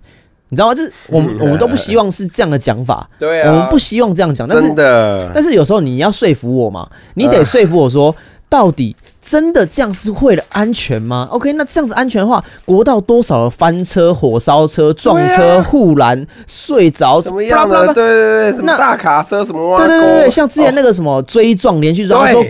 S1: 你知道吗？这我们我们都不希望是这样的讲法，对啊，我们不希望这样讲。是的，但是有时候你要说服我嘛，你得说服我说，到底真的这样是为了安全吗？OK，那这样子安全的话，国道多少翻车、火烧车、撞车、护栏睡着什么样的？对对对，那大
S2: 卡车什么？对对对对，像之前
S1: 那个什么追撞连续撞，说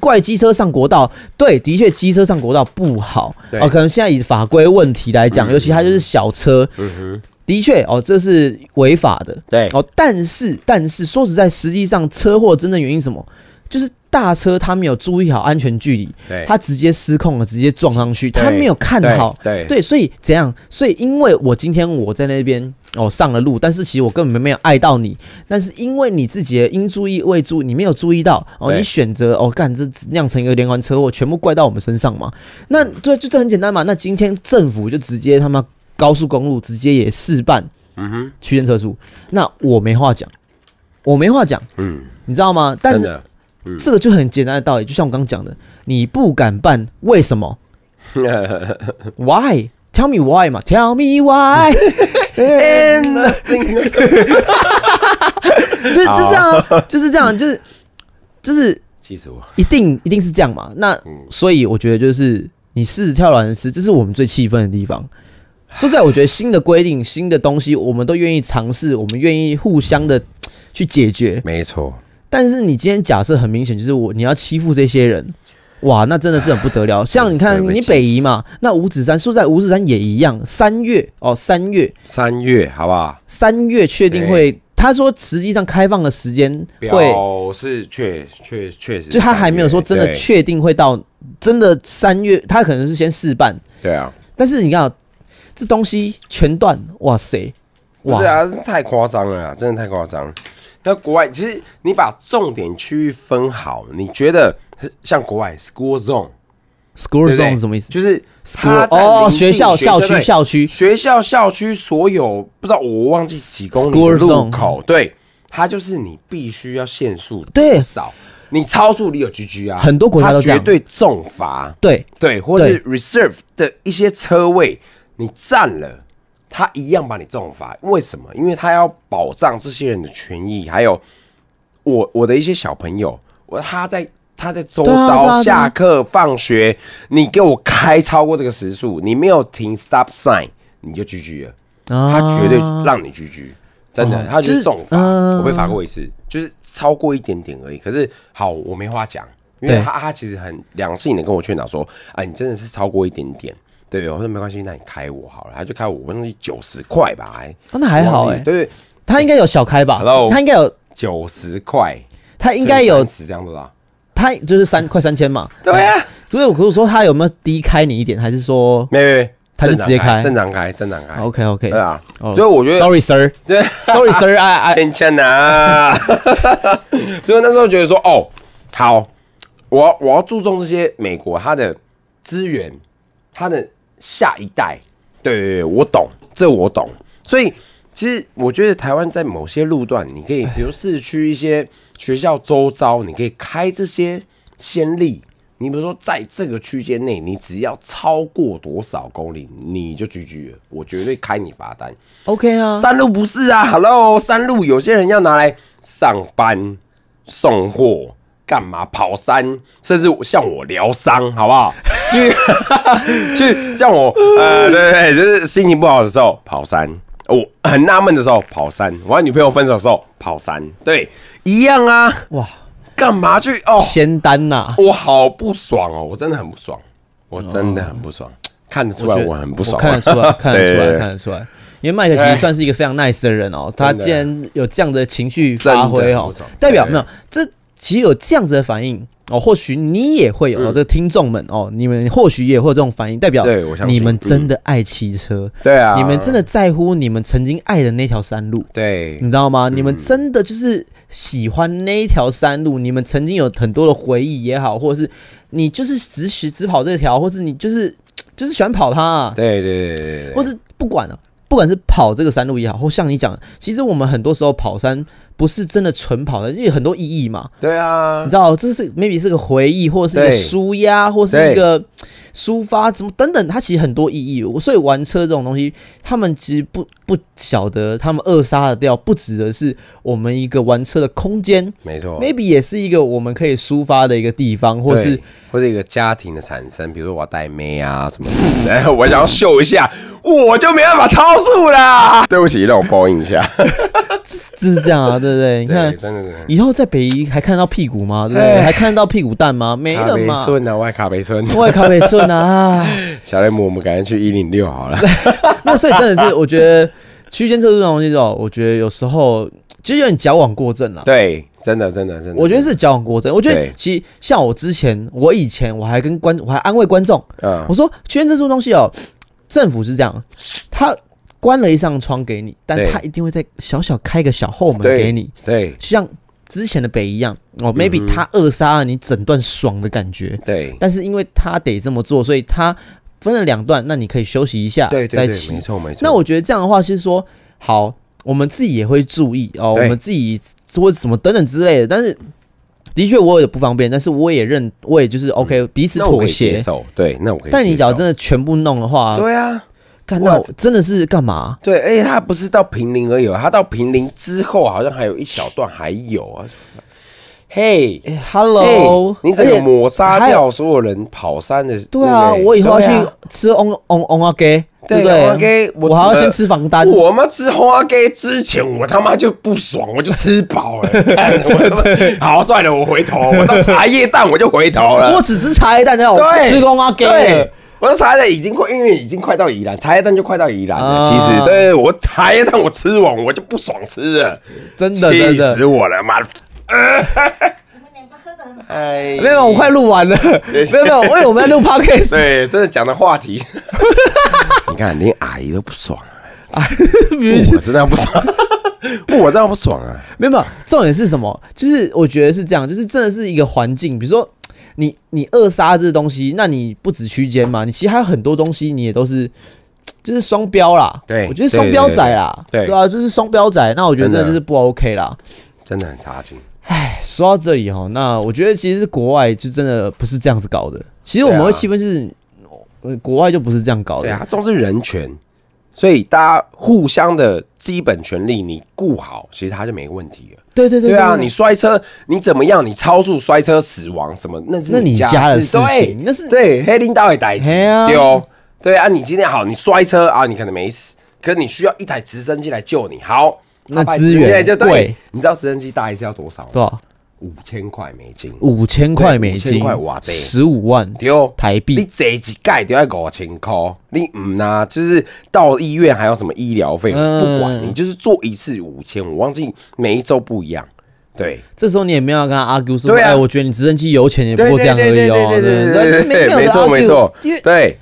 S1: 怪机车上国道。对，的确机车上国道不好哦，可能现在以法规问题来讲，尤其它就是小车，嗯哼。的确哦，这是违法的。对哦，但是但是说实在，实际上车祸真正原因什么？就是大车他没有注意好安全距离，对，他直接失控了，直接撞上去，他没有看好，对对，所以怎样？所以因为我今天我在那边哦上了路，但是其实我根本没有碍到你，但是因为你自己因注意未注，你没有注意到哦，你选择哦干这酿成一个连环车祸，全部怪到我们身上嘛？那对，就这很简单嘛？那今天政府就直接他妈。高速公路直接也试办区间测速，那我没话讲，我没话讲。嗯，你知道吗？但嗯，这个就很简单的道理，就像我刚刚讲的，你不敢办，为什么？Why？Tell me why 嘛？Tell me why？哈哈哈就是就这样，就是这样，就是就是气死我！一定一定是这样嘛？那所以我觉得就是你试跳软丝，这是我们最气愤的地方。说实在，我觉得新的规定、新的东西，我们都愿意尝试，我们愿意互相的去解决。没错。但是你今天假设很明显，就是我你要欺负这些人，哇，那真的是很不得了。像你看，你北移嘛，那五指山，说在，五指山也一样。三月哦，三月，三月，好不好？三月确定会？他说，实际上开放的时间表
S2: 是确确确实，就他还没有说真的确
S1: 定会到真的三月，他可能是先试办。对啊。但是你看。这东西全断，哇塞！哇塞啊，
S2: 太夸张了啊，真的太夸张。那国外其实你把重点区域分好，你觉得像国外 school zone school zone 是什么意思？就是 school 哦，学校校区校区学校校区所有不知道我忘记几公里路口，对它就是你必须要限速，对少你超速你有 GG 啊，很多国家都绝对重罚，对对，或者是 reserve 的一些车位。你占了，他一样把你重罚。为什么？因为他要保障这些人的权益，还有我我的一些小朋友，我他在他在周遭下课放学，你给我开超过这个时速，你没有停 stop sign，你就拒拘了。
S1: 他绝对
S2: 让你拒拘，真的，他就是重罚。
S1: 我被罚过一
S2: 次，就是超过一点点而已。可是好，我没话讲，因为他他其实很两次的跟我劝导说，哎，你真的是超过一点点。对，我说没关系，那你开我好了，他就开五分钟九十块吧，那还好哎，对，
S1: 他应该有小开吧，Hello, 他应该有九十块，他应该有是这样的啦，他就是三快三千嘛，对呀，所以我可我说他有没有低开你一点，还是说没没他就直接开正常开正常开，OK OK，对啊，所以我觉得 Sorry Sir，对
S2: ，Sorry Sir，哎哎天啊！所以那时候觉得说哦，好，我我要注重这些美国它的资源，它的。下一代，对，我懂，这我懂。所以其实我觉得台湾在某些路段，你可以，比如市区一些学校周遭，你可以开这些先例。你比如说，在这个区间内，你只要超过多少公里，你就拒绝，我绝对开你罚单。OK 啊，山路不是啊，Hello，山路有些人要拿来上班、送货，干嘛跑山，甚至像我疗伤，好不好？去去，叫 我，呃，对对，就是心情不好的时候跑山，我很纳闷的时候跑山，我和女朋友分手的时候跑山，对，一样啊，哇，干嘛去哦？仙丹呐，我好不爽哦，我真的很不爽，我真的很不爽，看
S1: 得出来我很不爽，看得出来，看得出来，看得出来，因为麦克其实算是一个非常 nice 的人哦，他竟然有这样的情绪发挥哦，代表没有，这其实有这样子的反应。哦，或许你也会有哦，这听众们哦，你们或许也会有这种反应，代表你们真的爱骑车，对啊，你们真的在乎你们曾经爱的那条山路，对，你知道吗？你们真的就是喜欢那一条山路，你们曾经有很多的回忆也好，或者是你就是只许只跑这条，或是你就是 就是喜欢跑它，对对对对，或是不管了，不管是跑这个山路也好，或像你讲，其实我们很多时候跑山。不是真的纯跑的，因为很多意义嘛。对啊，你知道，这是 maybe 是个回忆，或是一个抒压，或是一个抒发，怎么等等，它其实很多意义。所以玩车这种东西，他们其实不不晓得，他们扼杀的掉不止的是我们一个玩车的空间，没错，maybe 也是一个我们可以抒发的一个地方，或是
S2: 或者一个家庭的产生，比如说我带妹啊什么，然 后我想要秀一下。我就没办法超速啦。对不起，让我报应一下。
S1: 就是这样啊，对不对？你看，以后在北一还看到屁股吗？对，还看到屁股蛋吗？没了嘛。卡贝顺啊，外卡贝顺，外卡北顺啊。小雷姆，我们赶紧去一零六好了。那所以真的是，我觉得区间测速这种东西哦，我觉得有时候其实有点矫枉过正了。对，真的，真的，真的。我觉得是矫枉过正。我觉得其实像我之前，我以前我还跟观，我还安慰观众，我说圈间测速东西哦。政府是这样，他关了一扇窗给你，但他一定会在小小开个小后门给你，对，像之前的北一样哦，maybe 他扼杀了你整段爽的感觉，对，但是因为他得这么做，所以他分了两段，那你可以休息一下，对，再起，没错没错。那我觉得这样的话是说，好，我们自己也会注意哦，我们自己或什么等等之类的，但是。的确，我也不方便，但是我也认我也就是 OK，彼此妥协。
S2: 对，那我可以。但你只要真
S1: 的全部弄的话，对
S2: 啊，看那真的是干嘛？对，而且他不是到平陵而已，他到平陵之后好像还有一小段还有啊。Hey, hello！你整个抹杀掉所有人跑山的。对啊，我以后要去
S1: 吃翁翁翁阿给，对不对？我还要先吃房单。我们吃花给之前，
S2: 我他妈就不爽，我就吃饱了。好算了，我回头。到茶叶蛋我就回头了。我只吃茶叶蛋，然后吃红阿给。我的茶叶蛋已经快，因为已经快到宜兰，茶叶蛋就快到宜兰了。其实，对我茶叶蛋我吃完我就不爽吃，真的气死我了，妈的！
S1: 哎，没有，我快录完了。没有没有，我以为我们在录 podcast。对，
S2: 真的讲的话题。
S1: 你看，连阿姨都不爽啊。我真的不爽，我真的不爽啊。没有，重点是什么？就是我觉得是这样，就是真的是一个环境。比如说，你你扼杀这东西，那你不止区间嘛。你其实还有很多东西，你也都是，就是双标啦。对，我觉得双标仔啊，对，啊，就是双标仔。那我觉得这就是不 OK 啦。真的很差劲。唉，说到这里哦，那我觉得其实国外就真的不是这样子搞的。其实我们的气氛是，国外就不是这
S2: 样搞的。对啊，重视人权，所以大家互相的基本权利你顾好，其实他就没问题了。
S1: 对对对。对啊，你
S2: 摔车，你怎么样？你超速摔车死亡什么？那是那你家的事情。对，那是对黑领导也逮起。对哦。对啊，你今天好，你摔车啊，你可能没死，可是你需要一台直升机来救你。好。那资源对，你知道直升机大概是要多少？多少？五千块美金。五千块美金，哇塞！十
S1: 五万丢台币。你
S2: 这一集盖都要五千块，你唔呐？就是到医院还有什么医疗费，不管你就是做一次五千，我忘记每一周不一样。对，
S1: 这时候你也没有跟他 argue，是不是？哎，我觉得你直升机有钱，也不过这样而已哦，对对对对对对对对，没错没错，对。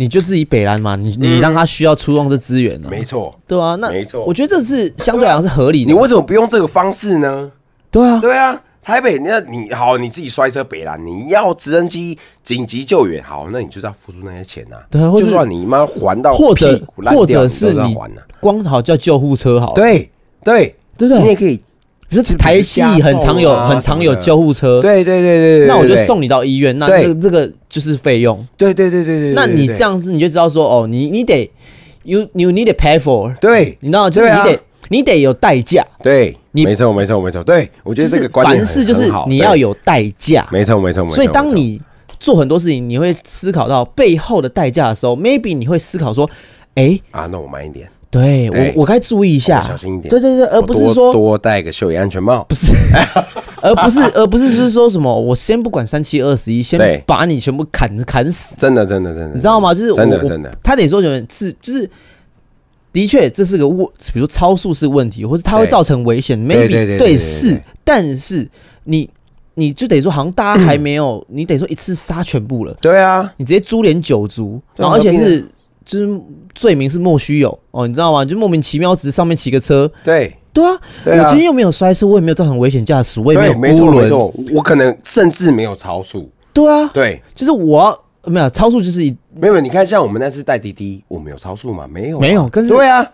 S1: 你就自己北蓝嘛，你你让他需要出动这资源呢？没错，对啊，那没错，我觉得这是相对来讲
S2: 是合理的。你为什么不用这个方式呢？对啊，对啊，台北，那你好，你自己摔车北蓝，你要直升机紧急救援，好，那你就是要付出那些钱呐。
S1: 对啊，就算
S2: 你妈还到，或者或者是你
S1: 光好叫救护车好。对，对，对对，你也可以。比说台西很常有，很常有救护车。对对对对那我就送你到医院。那这这个就是费用。对对对对对。那你这样子你就知道说，哦，你你得，you you need pay for。对。你知道就是你得，你得有代价。
S2: 对。你没错，没错，没错。对，我觉得这个凡事就是你要有
S1: 代价。没
S2: 错，没错，没错。所以当
S1: 你做很多事情，你会思考到背后的代价的时候，maybe 你会思考说，哎啊，那我慢一点。
S2: 对我，我该注意一下，小心
S1: 一点。对对对，而不是说多戴个秀子安全帽，不是，而不是 而不是是说什么？我先不管三七二十一，先把你全部砍砍死。真的真的真的，你知道吗？就是真的真的，他得说么？是，就是的确这是个问，比如超速是问题，或者它会造成危险，maybe 对是，但是你你就得说，好像大家还没有，你得说一次杀全部了。对啊，你直接株连九族，然后而且是。就是罪名是莫须有哦，你知道吗？就莫名其妙，只是上面骑个车。对对啊，我今天又没有摔车，我也没有造成危险驾驶，我也没有，没错没错，我可能甚至
S2: 没有超速。对啊，对，就是我没有超速，就是一没有。你看，像我们那次带滴滴，我没有超速嘛？没有，没有。可是对
S1: 啊，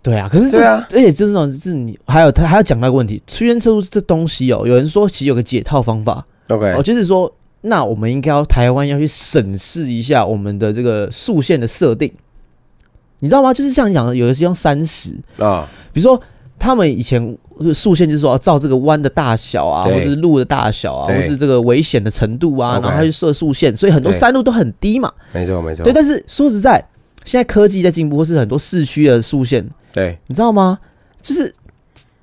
S1: 对啊，可是这，而且这种是你还有他还要讲那个问题，出烟、超速这东西哦。有人说，其实有个解套方法。OK，哦，就是说。那我们应该要台湾要去审视一下我们的这个速限的设定，你知道吗？就是像你讲的，有的是用三十啊，比如说他们以前速限就是说照这个弯的大小啊，或是路的大小啊，或是这个危险的程度啊，然后他去设速限，所以很多山路都很低嘛。没错，没错。对，但是说实在，现在科技在进步，或是很多市区的速限，对，你知道吗？就是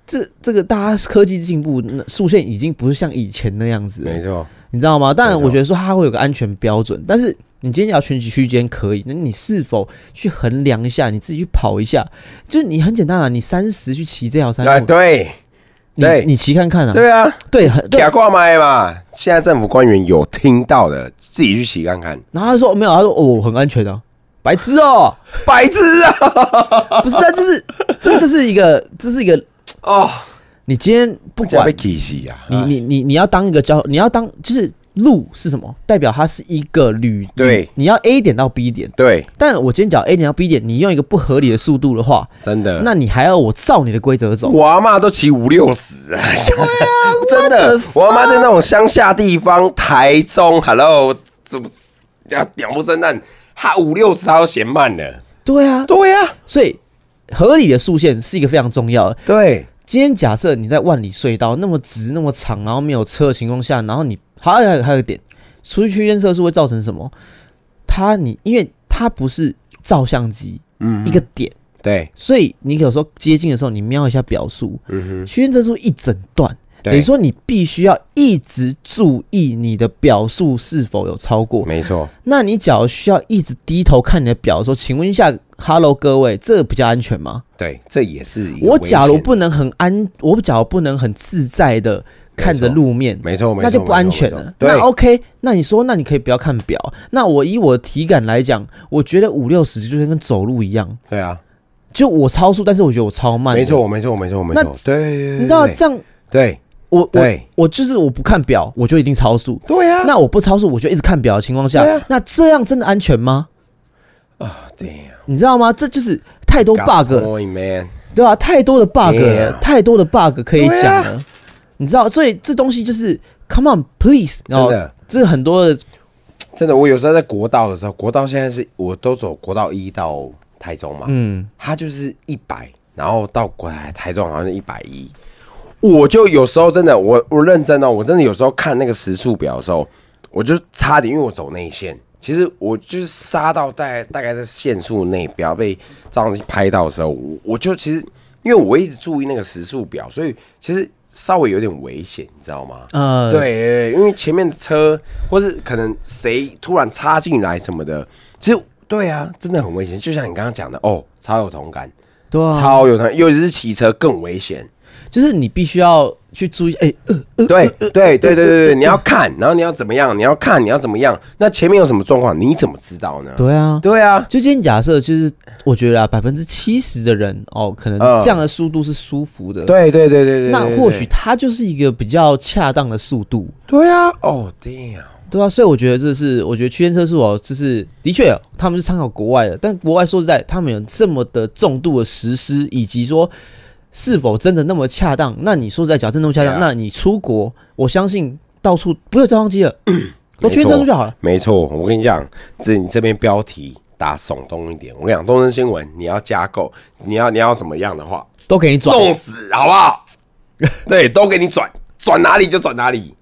S1: 这这个大家科技进步，那速线已经不是像以前那样子，没错。你知道吗？当然，我觉得说它会有个安全标准，但是你今天要全局区间可以，那你是否去衡量一下？你自己去跑一下，就是你很简单啊，你三十去骑这条山。路，对，对，你骑看看啊。对啊，
S2: 对，假挂麦嘛，现在政府官员有听到的，自己去骑看看。然后他说没有，他说哦，很安全啊，
S1: 白痴哦，白痴啊，不是啊，就是这个，就是一个，这是一个 哦。你今天不管，你你你你要当一个交，你要当就是路是什么？代表它是一个旅，对，你要 A 点到 B 点，对。但我今天讲 A 点到 B 点，你用一个不合理的速度的话，真的，那你还要我照你的规则走？
S2: 我阿妈都骑五六十，真的，我阿妈在那种乡下地方，台中，Hello，怎么要两不生蛋？他五六十，他都嫌慢的。
S1: 对啊，对啊，所以合理的速限是一个非常重要的。对。今天假设你在万里隧道那么直那么长，然后没有车的情况下，然后你还有还有还有点，出去区间测速会造成什么？它你因为它不是照相机，嗯，一个点，对，所以你有时候接近的时候你瞄一下表速，嗯哼，区间测速一整段。等于说你必须要一直注意你的表速是否有超过，没错。那你假如需要一直低头看你的表的时候，请问一下，Hello，各位，这个比较安全吗？对，这也是我假如不能很安，我假如不能很自在的看着路面，没错，没错，那就不安全了。那 OK，那你说，那你可以不要看表。那我以我的体感来讲，我觉得五六十就是跟走路一样。对啊，就我超速，但是我觉得我超慢。没错，没错，没错，没错。那对，你知道这样对？我我我就是我不看表，我就一定超速。对呀，那我不超速，我就一直看表的情况下，那这样真的安全吗？啊，对呀，你知道吗？这就是太多 bug，对啊，太多的 bug，太多的 bug 可以讲了。你知道，所以这东西就是 come on please，真的，这很多的，真的。我有时候在国道的时候，国道现在是我都
S2: 走国道一到台中嘛，嗯，它就是一百，然后到过来台中好像是一百一。我就有时候真的，我我认真哦，我真的有时候看那个时速表的时候，我就差点，因为我走内线，其实我就是杀到大概大概在限速内，不要被照相机拍到的时候，我我就其实因为我一直注意那个时速表，所以其实稍微有点危险，你知道吗？嗯，对，因为前面的车或是可能谁突然插进来什么的，其实对啊，真的很危险。就像你刚刚讲的，哦，超有同感，对，超有同，感，尤其是骑车更危险。就是你必须要去注意，哎，呃对对对对对对，你要看，然后你要怎么样？你要看，你要怎么样？那前面有什么状况？你怎么知道
S1: 呢？对啊，对啊。就今天假设，就是我觉得啊，百分之七十的人哦，可能这样的速度是舒服的。对对对对对。那或许它就是一个比较恰当的速度。对啊。
S2: Oh, damn。
S1: 对啊，所以我觉得这是，我觉得区间测速哦，就是的确他们是参考国外的，但国外说实在，他们有这么的重度的实施，以及说。是否真的那么恰当？那你说实在，讲真的那么恰当？那你出国，我相信到处不用照相机了，都确认出去就好了。
S2: 没错，我跟你讲，这你这边标题打耸动一点，我跟你讲东森新闻，你要加购，你要你要什么样的话，都
S1: 给你转，弄死好不好？
S2: 对，都给你转，转哪里就转哪里，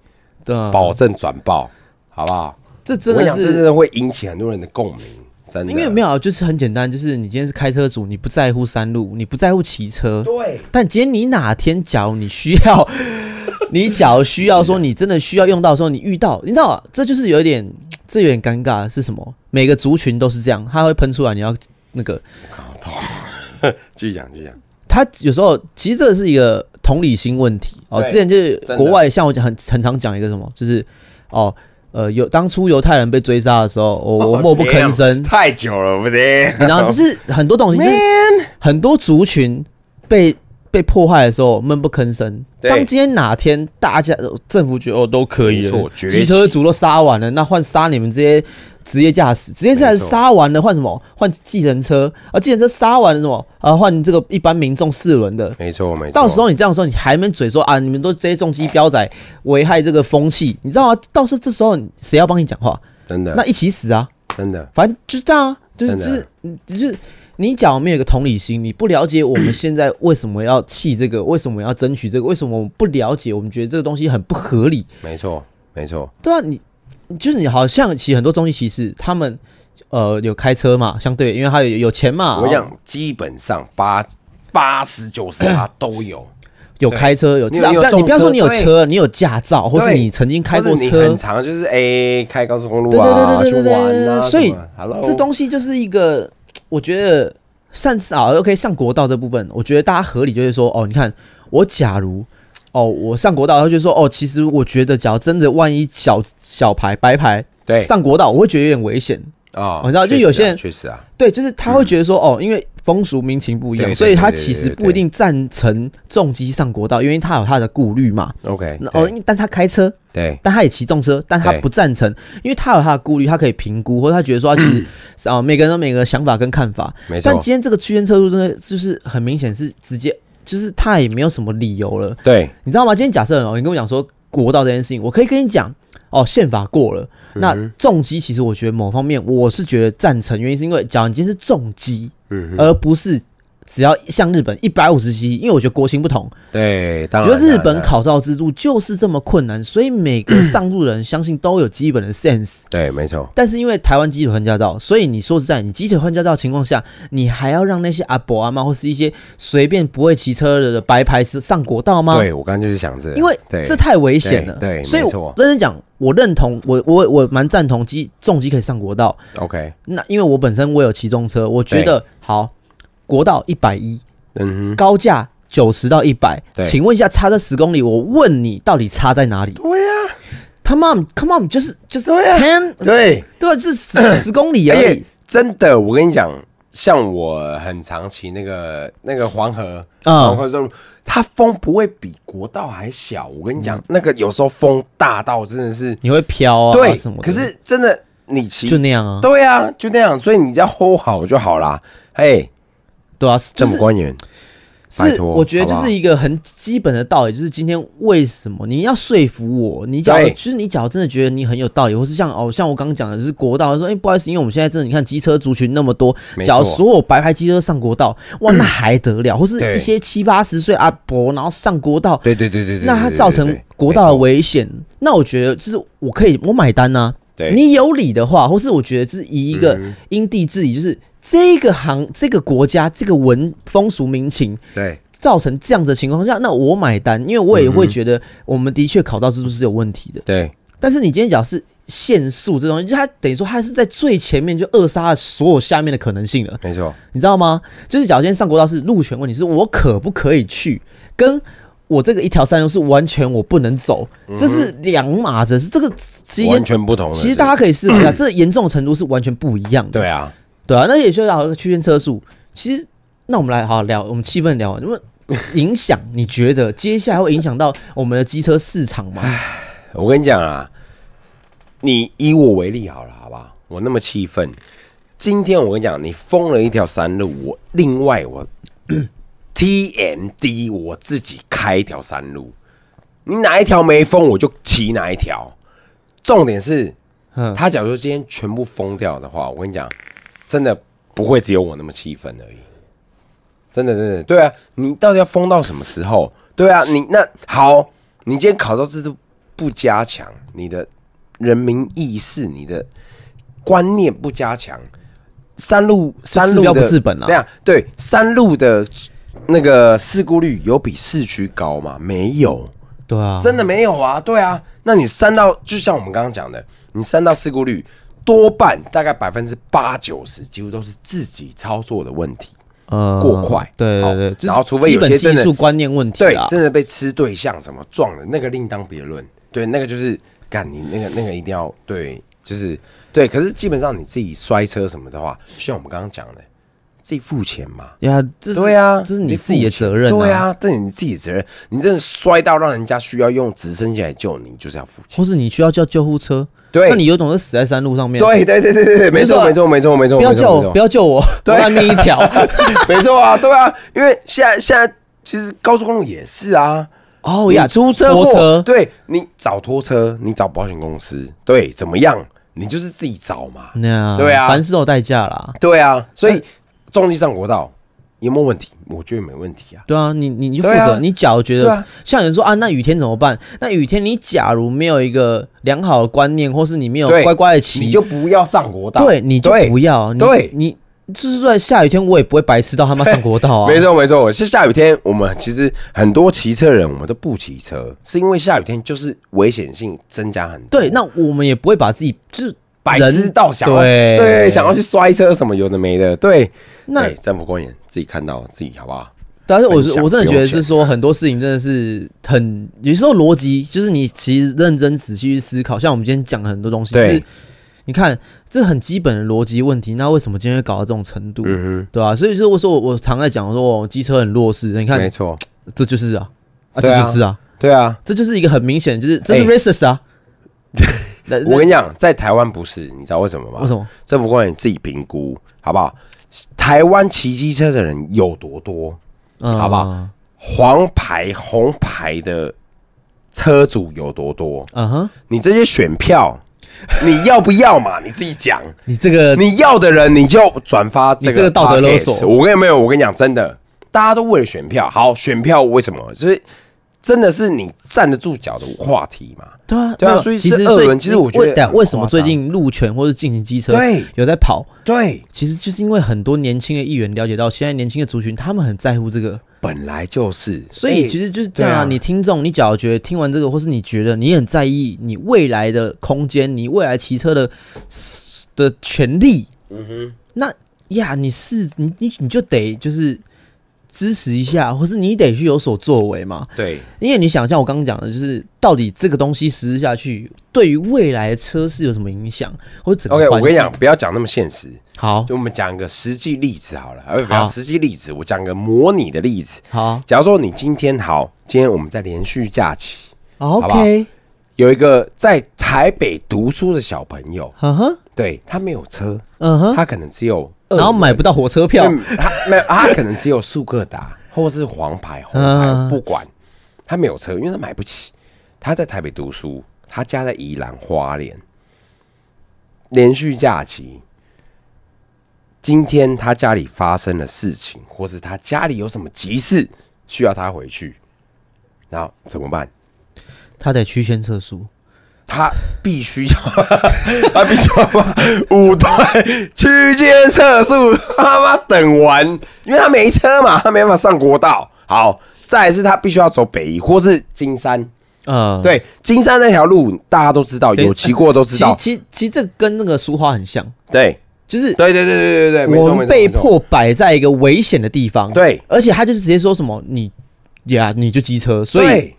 S2: 对，保
S1: 证转爆，好不好？
S2: 这真的是真的会引起很多人的共鸣。因为
S1: 没有，就是很简单，就是你今天是开车主，你不在乎山路，你不在乎骑车。对。但今天你哪天脚你需要，你脚需要说你真的需要用到的时候，你遇到，你知道，这就是有一点，这有点尴尬是什么？每个族群都是这样，他会喷出来，你要那个。继续讲，继续讲。他有时候其实这是一个同理心问题哦。之前就是国外，像我讲很很常讲一个什么，就是哦。呃，有当初犹太人被追杀的时候，我我默不吭声，太久了不对。然后就是很多东西，就是 很多族群被被破坏的时候闷不吭声。当今天哪天大家政府觉得哦都可以了，机车族都杀完了，那换杀你们这些。职业驾驶，职业驾驶杀完了换什么？换计程车啊！计程车杀完了什么？啊，换这个一般民众四轮的。没错，没错。到时候你这样说，你还没嘴说啊？你们都这些重机飙仔危害这个风气，你知道吗？到时这时候谁要帮你讲话？真的？那一起死啊！真的，反正就这样，就是就是你讲没有一个同理心，你不了解我们现在为什么要气这个，为什么要争取这个，为什么我们不了解？我们觉得这个东西很不合理。没错，没错。对啊，你。就是你好像其实很多中西骑士他们，呃，有开车嘛？相对，因为他有有钱嘛。我想基本上八
S2: 八十九十他 都
S1: 有，有开车有。你不要你不要说你有车，你有驾照，或是你曾经开过车。很长就是哎，开高速公路啊，对对对对对对。所以这东西就是一个，我觉得上次啊，OK，上国道这部分，我觉得大家合理就是说，哦，你看我假如。哦，我上国道，他就说哦，其实我觉得，只要真的万一小小牌白牌，对，上国道我会觉得有点危险哦，我知道，就有些人确实啊，对，就是他会觉得说哦，因为风俗民情不一样，所以他其实不一定赞成重机上国道，因为他有他的顾虑嘛。OK，哦，但他开车，对，但他也骑重车，但他不赞成，因为他有他的顾虑，他可以评估，或者他觉得说，其实啊，每个人都每个想法跟看法，没错。但今天这个区间测速真的就是很明显是直接。就是他也没有什么理由了。对，你知道吗？今天假设哦，你跟我讲说国道这件事情，我可以跟你讲哦，宪法过了，那重击其实我觉得某方面我是觉得赞成，原因是因为讲已经是重击，嗯，而不是。只要像日本一百五十 G，因为我觉得国情不同，对，当然，我觉得日本考照制度就是这么困难，所以每个上路人相信都有基本的 sense。对，没错。但是因为台湾基础换驾照，所以你说实在，你基础换驾照情况下，你还要让那些阿伯阿妈或是一些随便不会骑车的白牌是上国道吗？对我刚刚就是想着，因为这太危险了。对，所以认真讲，我认同，我我我蛮赞同机重机可以上国道。OK，那因为我本身我有骑重车，我觉得好。国道一百一，嗯，高架九十到一百，请问一下，差这十公里，我问你到底差在哪里？对呀，Come on，Come on，就是就是，对啊，对，对，是十十公里啊！真的，我
S2: 跟你讲，像我很常骑那个那个黄河黄河路，它风不会比国道还小。我跟你讲，那个有时候风大到真的是你会飘啊，对，什么？可是真的，你骑就那样啊，对啊，就那样，所以你只要 hold 好就好啦，嘿。对啊，政府官员是，我觉得就是
S1: 一个很基本的道理。就是今天为什么你要说服我？你讲，其实你假如真的觉得你很有道理，或是像哦，像我刚刚讲的是国道，说哎，不好意思，因为我们现在这你看机车族群那么多，假如所有白牌机车上国道，哇，那还得了？或是一些七八十岁阿伯，然后上国道，对对对对对，那他造成国道的危险，那我觉得就是我可以，我买单呐。你有理的话，或是我觉得是以一个因地制宜，就是。这个行，这个国家，这个文风俗民情，对，造成这样的情况下，那我买单，因为我也会觉得我们的确考到制度是有问题的，对。但是你今天讲是限速这就它等于说它是在最前面就扼杀所有下面的可能性了，没错。你知道吗？就是假如今天上国道是路权问题，是我可不可以去，跟我这个一条山路是完全我不能走，这是两码子，是这个之间完全不同的。其实大家可以试一下，这严重程度是完全不一样的，对啊。对啊，那也就聊区间车速。其实，那我们来好聊，我们气氛聊。那么，影响你觉得接下来会影响到我们的机车市场吗？我跟你讲啊，
S2: 你以我为例好了，好不好？我那么气愤，今天我跟你讲，你封了一条山路，我另外我 TMD 我自己开一条山路。你哪一条没封，我就骑哪一条。重点是，他假如说今天全部封掉的话，我跟你讲。真的不会只有我那么气愤而已，真的真的对啊，你到底要疯到什么时候？对啊，你那好，你今天考到制度不加强，你的人民意识、你的观念不加强，三路三路不治本啊。对啊，对，三路的那个事故率有比市区高吗？没有，对啊，真的没有啊，对啊，那你三到就像我们刚刚讲的，你三到事故率。多半大概百分之八九十，几乎都是自己操作的问题，
S1: 呃，过快，对对对，然后除非有些技术
S2: 观念问题，对，真的被吃对象什么撞了，那个另当别论，对，那个就是干你那个那个一定要对，就是对，可是基本上你自己摔车什么的话，像我们刚刚讲的。自己付钱嘛？呀，对啊，这是你自己的责任。对啊，这是你自己的责任。你真的摔到让人家需要用直升机来救你，就是要付；
S1: 或是你需要叫救护车，对。那你有种是死在山路上面，对对对对对没错没错没错
S2: 没错，不要救不要救我，我命一条，没错啊，对啊。因为现在现在其实高速公路也是啊，哦呀，出车祸，对你找拖车，你找保险公司，对，怎么样，你就是自己找嘛。
S1: 对啊，对啊，凡事都有代价啦。对
S2: 啊，所以。重力上国道有没有问题，我觉得没问题
S1: 啊。对啊，你你负责。你假如觉得像有人说啊，那雨天怎么办？那雨天你假如没有一个良好的观念，或是你没有乖乖的骑，你就
S2: 不要上国道。对，你就不
S1: 要。对，你就是在下雨天，我也不会白痴到他妈上国道啊。没
S2: 错没错，是下雨天，我们其实很多骑车人我们都不骑车，是因为下雨天就是危险性增加很
S1: 多。对，那我们也不会把自己就。是。人知道想对对，想要去
S2: 摔车什么有的没的，对那政府官员自己看到自己好不好？
S1: 但是，我我真的觉得是说很多事情真的是很有时候逻辑就是你其实认真仔细去思考，像我们今天讲很多东西，是，你看这很基本的逻辑问题，那为什么今天会搞到这种程度？嗯哼，对吧？所以就是我说我我常在讲说机车很弱势，你看没错，这就是啊啊，这就是啊，对啊，这就是一个很明显就是这是 racist 啊。我跟你讲，
S2: 在台湾不是，你知道为什么吗？为什么？政府官员自己评估好不好？台湾骑机车的人有多多？好不好？黄牌红牌的车主有多多？嗯哼，你这些选票，你要不要嘛？你自己讲，你这个你要的人你就转发这个道德勒索。我跟你没有？我跟你讲，真的，大家都为了选票。好，选票为什么？是。真的是你站得住脚的话题嘛？
S1: 对啊，对啊。其实，轮，其实我觉得，为什么最近路权或者进行车有在跑？对，其实就是因为很多年轻的议员了解到现在年轻的族群，他们很在乎这个。本来就是，所以其实就是这样。啊你听众，你假如觉得听完这个，或是你觉得你很在意你未来的空间，你未来骑车的的权利，嗯哼，那呀，你是你你你就得就是。支持一下，或是你得去有所作为嘛？对，因为你想像我刚刚讲的，就是到底这个东西实施下去，对于未来的车市有什么影响，或者整个？OK，我跟你讲，
S2: 不要讲那么现实，好，就我们讲一个实际例子好了，而不要实际例子，我讲个模拟的例子。好，假如说你今天好，今天我们在连续假期
S1: ，OK，
S2: 有一个在台北读书的小朋友，嗯哼，对他没有车，
S1: 嗯哼，他可能只有。然后买不到火车票，
S2: 他没有，他可能只有速克达，或是黄牌、红
S1: 牌，不管，
S2: 他没有车，因为他买不起。他在台北读书，他家在宜兰花莲。连续假期，今天他家里发生了事情，或是他家里有什么急事需要他回去，然后
S1: 怎么办？他得去先测书。
S2: 他必须要，他必须要把五段区间测速，他妈等完，因为他没车嘛，他没办法上国道。好，再是他必须要走北，或是金山。嗯，对，金山那条路大家都知道，有骑过都知道。其
S1: 实其实这跟那个俗话很像，对，就是对对对对对对对，我们被迫摆在一个危险的地方，对，而且他就是直接说什么，你呀你就机车，所以。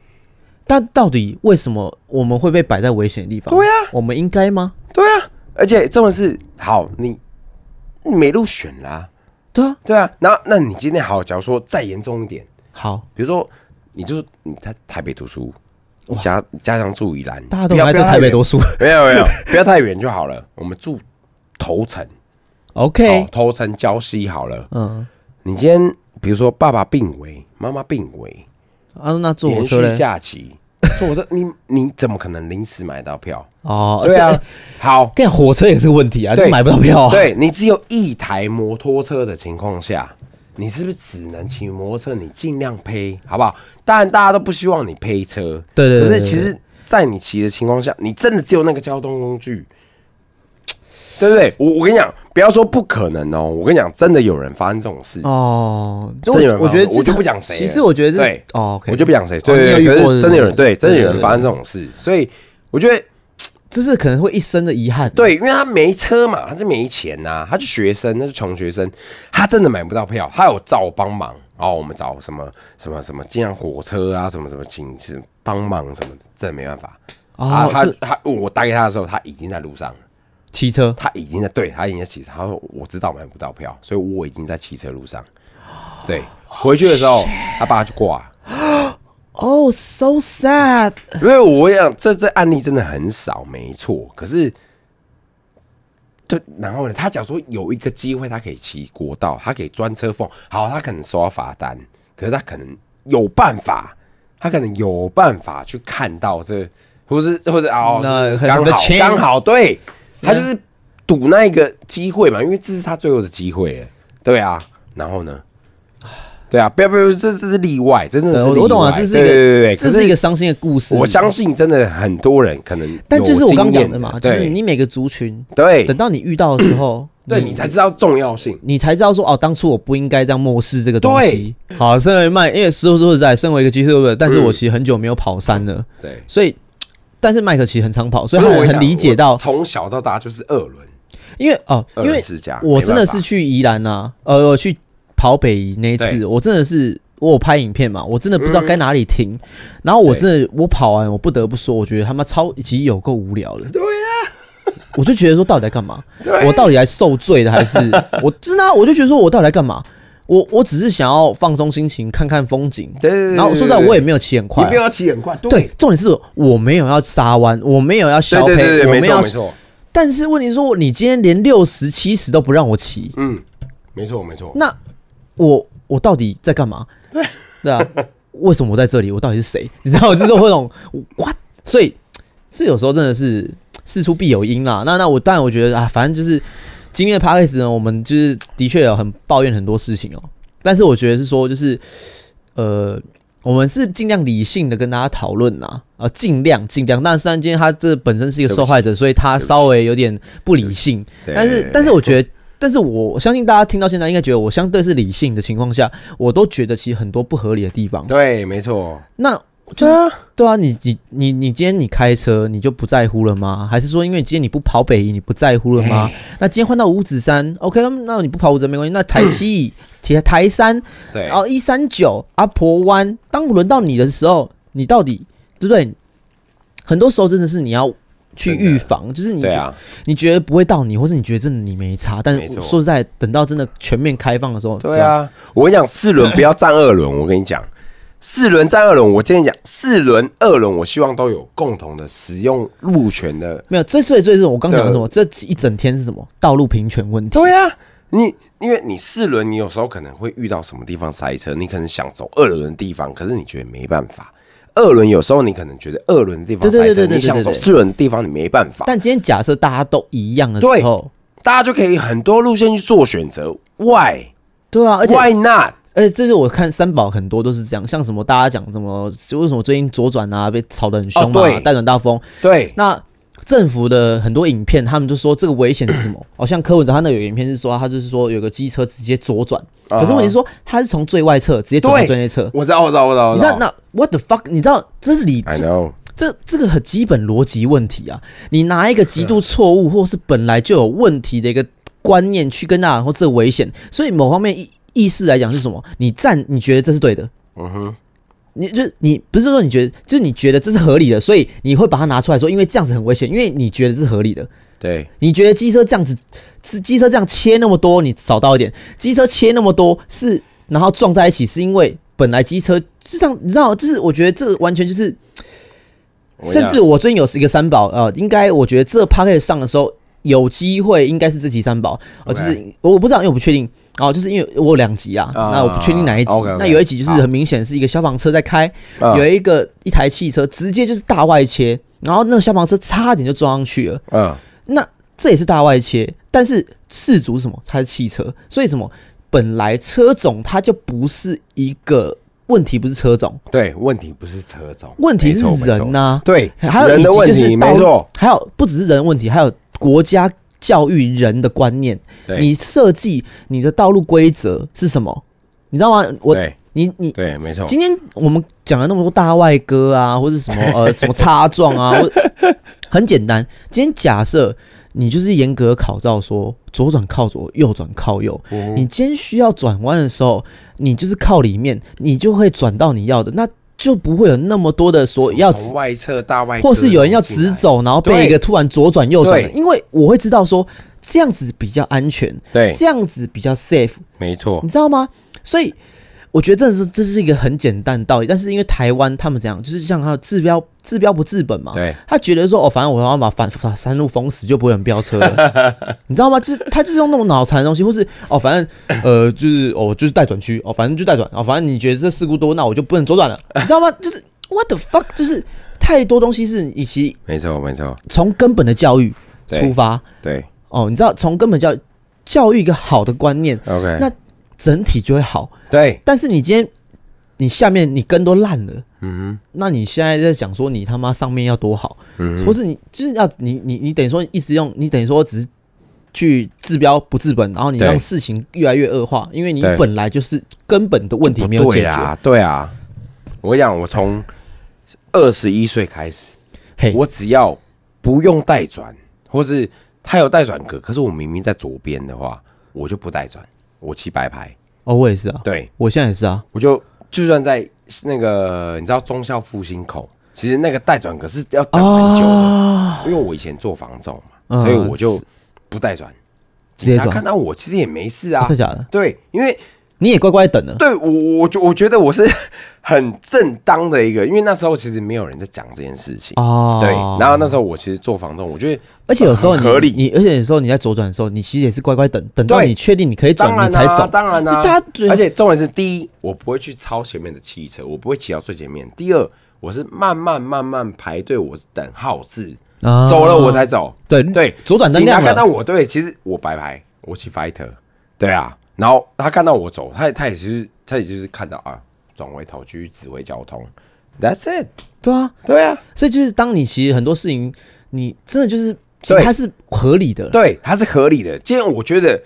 S1: 但到底为什么我们会被摆在危险的地方？对呀，我们应该吗？对啊，而且这么事，好，你没路选
S2: 啦，对啊，对啊。那那你今天好，假如说再严重一点，好，比如说你就你台台北读书，家家上住宜兰，不要在台北读书，没有没有，不要太远就好了。我们住头城，OK，头城郊西好了。嗯，你今天比如说爸爸病危，妈妈病危。
S1: 啊，那坐火车假
S2: 期坐火车，你你怎么可能临时买到票？
S1: 哦，对，好，跟火车也是问题啊，就买不到票。对
S2: 你只有一台摩托车的情况下，你是不是只能骑摩托车？你尽量配，好不好？当然，大家都不希望你配车。对对。可是，其实，在你骑的情况下，你真的只有那个交通工具。对不对？我我跟你讲，不要说不可能哦。我跟你讲，真的有人发生这种事
S1: 哦。
S2: 真有人，我觉得我就不讲谁。其实我觉得对，我就不讲谁。对，可的真有人，对，真的有人发生这种事，所以我觉得这是可能会一生的遗憾。对，因为他没车嘛，他就没钱呐，他是学生，那是穷学生，他真的买不到票。他有找帮忙，然后我们找什么什么什么，这样火车啊，什么什么请请帮忙什么，真的没办法。啊，他他我打给他的时候，他已经在路上了。骑车，他已经在，对他已经在骑车。他说：“我知道买不到票，所以我已经在骑车路上。”对，回去的时候他爸就挂。Oh, so sad。因为我想，这这案例真的很少，没错。可是，对，然后呢？他讲说有一个机会，他可以骑国道，他可以专车缝。好，他可能收到罚单，可是他可能有办法，他可能有办法去看到这，或是或是哦，那刚好刚好对。他就是赌那一个机会嘛，因为这是他最后的机会，对啊。然后呢，对啊，不要不要，这这是例外，真的是我懂啊，这是一个对对对，这是一个伤心的故事。我相信真的很多人可能，但就是我刚讲的嘛，就是
S1: 你每个族群，对，等到你遇到的时候，对你才知道重要性，你才知道说哦，当初我不应该这样漠视这个东西。对，好，身为慢，因为说说实在，身为一个技术，对不对？但是我其实很久没有跑山了，对，所以。但是麦克其实很常跑，所以他很理解到从小到大就是二轮，因为哦，因为我真的是去宜兰啊，呃，去跑北宜那次，我真的是我有拍影片嘛，我真的不知道该哪里停，然后我真的我跑完，我不得不说，我觉得他妈超级有够无聊的。对呀，我就觉得说到底在干嘛？我到底来受罪的还是 我真的？我就觉得说我到底来干嘛？我我只是想要放松心情，看看风景。对然后说实在，我也没有骑很快。你有要骑很快。对。重点是我没有要杀弯，我没有要削配，對没有。没错没错。但是问题说，你今天连六十、七十都不让我骑。嗯，没错没错。那我我到底在干嘛？对。对啊。为什么我在这里？我到底是谁？你知道，就是这种。哇！所以，这有时候真的是事出必有因啊。那那我，但我觉得啊，反正就是。今天的 Parks 呢，我们就是的确有很抱怨很多事情哦。但是我觉得是说，就是呃，我们是尽量理性的跟大家讨论呐，啊，尽量尽量。但虽然今天他这本身是一个受害者，所以他稍微有点不理性。但是，但是我觉得，但是我相信大家听到现在，应该觉得我相对是理性的情况下，我都觉得其实很多不合理的地方。对，没错。那。就是对啊，你你你你今天你开车，你就不在乎了吗？还是说因为今天你不跑北移，你不在乎了吗？那今天换到五指山，OK，那你不跑五指没关系。那台七、台台山，对，然后一三九、阿婆湾，当轮到你的时候，你到底对不对？很多时候真的是你要去预防，就是你对啊，你觉得不会到你，或是你觉得真的你没差，但是说实在，等到真的全面开放的时候，对啊，
S2: 我跟你讲，四轮不要占二轮，我跟你讲。四轮战二轮，我今天讲四轮二轮，我希望都有共同的使用路权的。
S1: 没有，最最最重我刚讲的什么？这一整天是什么？道路平权问题。对啊，你因
S2: 为你四轮，你有时候可能会遇到什么地方塞车，你可能想走二轮的地方，可是你觉得没办法。二轮有时候你可能觉得二轮的地方塞车，你想走四轮地方你没办
S1: 法。但今天假设大家都一样的时候，大家就可以很多路线去做选择。Why？对啊，而且 Why not？而且这是我看三宝很多都是这样，像什么大家讲什么，为什么最近左转啊被炒得很凶嘛？对，带转大风。对，那政府的很多影片，他们就说这个危险是什么？哦，像柯文哲他那有影片是说，他就是说有个机车直接左转，可是问题是说他是从最外侧直接转最内侧。我知道，我知道，我知道。你知道那 What the fuck？你知道这里这这个很基本逻辑问题啊？你拿一个极度错误或是本来就有问题的一个观念去跟大家说这危险，所以某方面一。意思来讲是什么？你站，你觉得这是对的，嗯哼，你就你不是说你觉得，就是你觉得这是合理的，所以你会把它拿出来说，因为这样子很危险，因为你觉得是合理的，对，你觉得机车这样子，机机车这样切那么多，你找到一点，机车切那么多是，然后撞在一起，是因为本来机车这样，你知道，就是我觉得这完全就是，甚至我最近有是一个三宝，呃，应该我觉得这 p a c k e 上的时候。有机会应该是这集三宝啊，就是我不知道，因为我不确定。哦，就是因为我有两集啊，那我不确定哪一集。那有一集就是很明显是一个消防车在开，有一个一台汽车直接就是大外切，然后那个消防车差点就撞上去了。嗯，那这也是大外切，但是事主什么？他是汽车，所以什么？本来车种它就不是一个问题，不是车种，对，问题
S2: 不是车种，问题是人
S1: 呐。对，还有人的问题，没错。还有不只是人问题，还有。国家教育人的观念，你设计你的道路规则是什么？你知道吗？我，你，你，对，没错。今天我们讲了那么多大外哥啊，或者什么 呃什么插撞啊，很简单。今天假设你就是严格考照说，左转靠左，右转靠右。你今天需要转弯的时候，你就是靠里面，你就会转到你要的那。就不会有那么多的所要
S2: 外侧大外或是有人要
S1: 直走，然后被一个突然左转右转。因为我会知道说这样子比较安全，对，这样子比较 safe，没错，你知道吗？所以。我觉得这是这是一个很简单道理，但是因为台湾他们怎样，就是像他治标治标不治本嘛。对。他觉得说哦，反正我要把反把山路封死，就不会很飙车了。你知道吗？就是他就是用那种脑残的东西，或是哦，反正呃，就是哦，就是带转区哦，反正就带转哦，反正你觉得这事故多，那我就不能左转了。你知道吗？就是 what the fuck，就是太多东西是以及没错没错，从根本的教育出发。对。哦，你知道从根本教教育一个好的观念，OK，那整体就会好。对，但是你今天，你下面你根都烂了，嗯，那你现在在讲说你他妈上面要多好，嗯，或是你就是要你你你等于说一直用，你等于说只是去治标不治本，然后你让事情越来越恶化，因为你本来就是根本的问题没有解决，
S2: 对啊，我讲我从二十一岁开始，我只要不用带转，或是他有带转格，可是我明明在左边的话，我就不带转，我骑白牌。
S1: 哦，我也是啊。对，我现在也是啊。
S2: 我就就算在那个，你知道中校复兴口，其实那个待转可是要等很久的。因为我以前做防重嘛，所以我就不带转，直接看到我其实也没事啊，是、假的？对，因为。
S1: 你也乖乖等了，
S2: 对我，我觉我觉得我是 很正当的一个，因为那时候其实没有人在讲这件事情哦。对，然后那时候我其实做房东，我觉
S1: 得而且有时候合理，你而且有时候你在左转的时候，你其实也是乖乖等，等到你确定你可以转你才走。当然啦，大家，而且重
S2: 点是第一，我不会去超前面的汽车，我不会骑到最前面。第二，我是慢慢慢慢排队，我是等号字，走了我才走。对对，左转灯亮了，看到我对，其实我白牌，我骑 fighter，对啊。然后他看到我走，他他也是他也就是看到啊，转回头去指挥交通。
S1: That's it。对啊，对啊，所以就是当你其实很多事情，你真的就是，其实它是合理的。对，它是合理的。既然我觉得，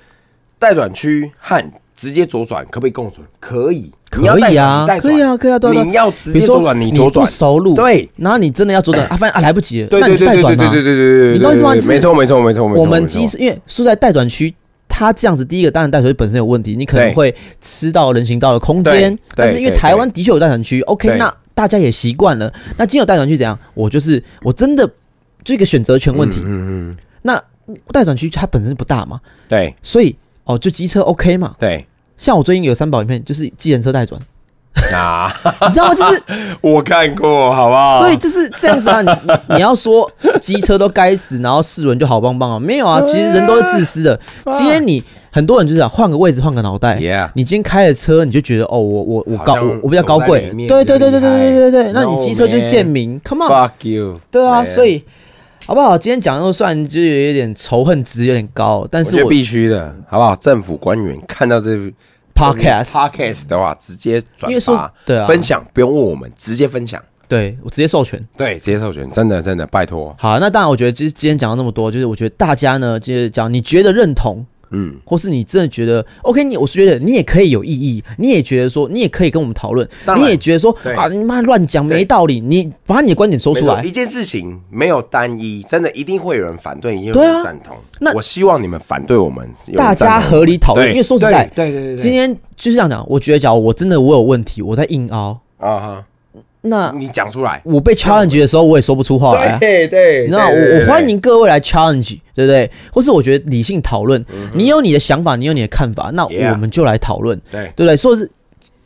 S1: 待转区
S2: 和直接左转可不可以共存？可以，可以啊，可以啊，可以啊，对的。你要直接左转，你左转不
S1: 熟路，对，然后你真的要左转 啊，发现啊来不及，那你就待转嘛。对对对对对对对对对。你懂我意思吗？没错没错没错没错。我们其实因为输在待转区。他这样子，第一个当然带水本身有问题，你可能会吃到人行道的空间。但是因为台湾的确有带转区，OK，那大家也习惯了。那既有带转区怎样，我就是我真的这个选择权问题。嗯嗯，那带转区它本身不大嘛，对，所以哦，就机车 OK 嘛，对。像我最近有三宝影片，就是机人车带转。啊，你知道吗？就是我看过，好不好？所以就是这样子啊，你你要说机车都该死，然后四轮就好棒棒啊，没有啊。其实人都是自私的。今天你很多人就是啊，换个位置，换个脑袋。你今天开了车，你就觉得哦，我我我高，我我比较高贵。对对对对对对对对。那你机车就是贱民，Come on，f u you。c k 对啊。所以好不好？今天讲的算就有一点仇恨值有点高，但是我必须的，好不好？政府官员看
S2: 到这。Podcast，Podcast 的话直接转发，对，分享不用问我们，直接分享，对
S1: 我直接授权，对，直接授权，真的真的拜托。好，那当然，我觉得今今天讲了那么多，就是我觉得大家呢，就是讲你觉得认同。嗯，或是你真的觉得 OK？你我是觉得你也可以有异议，你也觉得说你也可以跟我们讨论，你也觉得说啊，你妈乱讲没道理，你把你的观点说出来。一件
S2: 事情没有单一，真的一定会有
S1: 人反对，也有人赞同。那我希望你们反对我们，大家合理讨论。因为说实在，对对对对，今天就是这样讲。我觉得，假如我真的我有问题，我在硬凹啊哈。那你讲出来，我被 challenge 的时候，我也说不出话来。对对，那我我欢迎各位来 challenge，对不对？或是我觉得理性讨论，你有你的想法，你有你的看法，那我们就来讨论，对对不对？说是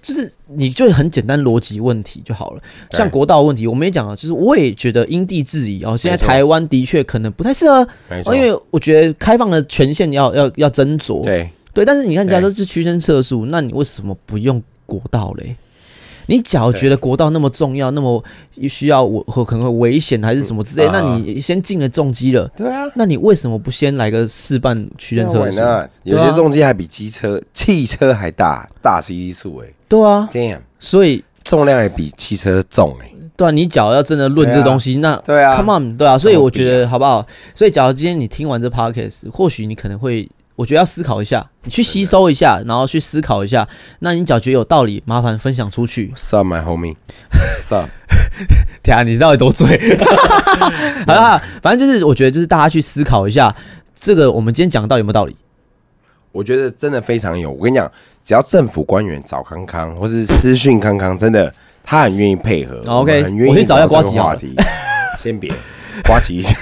S1: 就是，你就很简单逻辑问题就好了。像国道问题，我们也讲了，就是我也觉得因地制宜哦。现在台湾的确可能不太适合，因为我觉得开放的权限要要要斟酌。对对，但是你看，假设是区间测速，那你为什么不用国道嘞？你假如觉得国道那么重要，那么需要我可能会危险还是什么之类，那你先进了重机了，对啊，那你为什么不先来个四半区间车呢？有些重机还比机车、汽车还大，大 c 一数诶，对啊，这样，所以重量也比汽车重哎，对啊，你假如要真的论这东西，那对啊，Come on，对啊，所以我觉得好不好？所以假如今天你听完这 podcast，或许你可能会。我觉得要思考一下，你去吸收一下，然后去思考一下。那你觉得有道理，麻烦分享出去。Sub my homie，Sub，天 啊，你到底多醉？好啦，反正就是我觉得，就是大家去思考一下，这个我们今天讲的到底有没有道理？我觉得真的非常
S2: 有。我跟你讲，只要政府官员找康康，或是私讯康康，真的他很愿意配合。OK，我去找一下瓜子话题，先别。一下。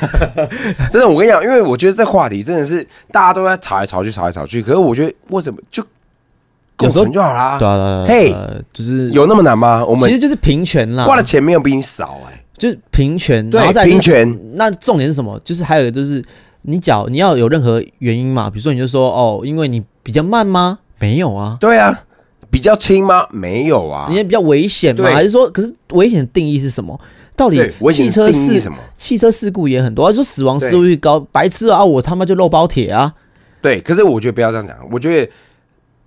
S2: 真的，我跟你讲，因为我觉得这话题真的是大家都在吵来吵去，吵来吵去。可是我觉得为什么就
S1: 有时候就好啦？对啊，嘿，就是有那么难吗？我们其实就是平权啦，花的钱没有比你少，哎，就是平权，然后再平权。那重点是什么？就是还有就是你脚，你要有任何原因嘛？比如说你就说哦，因为你比较慢吗？没有啊，对啊，比较轻吗？没有啊，你比较危险嘛？还是说，可是危险的定义是什么？到底汽车是什么？汽车事故也很多，说死亡事故率高，白痴啊！我他妈就漏包铁啊！对，可是我觉得不要这样讲。我觉得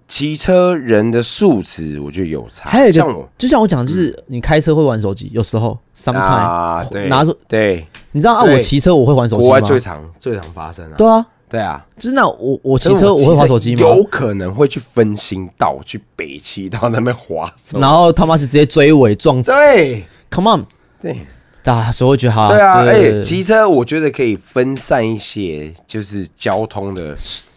S2: 骑车人的素质，我觉得有差。还有像个，
S1: 就像我讲就是你开车会玩手机，有时候 s o m e t i 伤对，拿手对，你知道啊？我骑车我会玩手机吗？国外最常最常发生啊！对啊，对啊，就是那我我骑车我会玩手机吗？有可能会去
S2: 分心到去北骑到那边滑，
S1: 然后他妈就直接追尾撞对 Come on！对，大家所以我觉得，对啊，哎，骑车我觉得可以
S2: 分散一些，就是交通的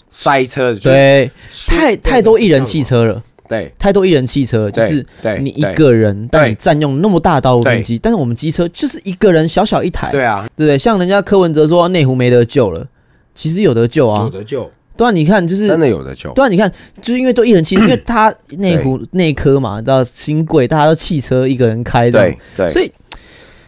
S2: 塞车。对，
S1: 太太多一人汽车了。对，太多一人汽车，就是你一个人，但你占用那么大道路面积。但是我们机车就是一个人，小小一台。对啊，对对？像人家柯文哲说内湖没得救了，其实有得救啊，有得救。对啊，你看就是真的有得救。对啊，你看就是因为都一人骑，因为他内湖内科嘛，你知道新贵大家都汽车一个人开的，对，所以。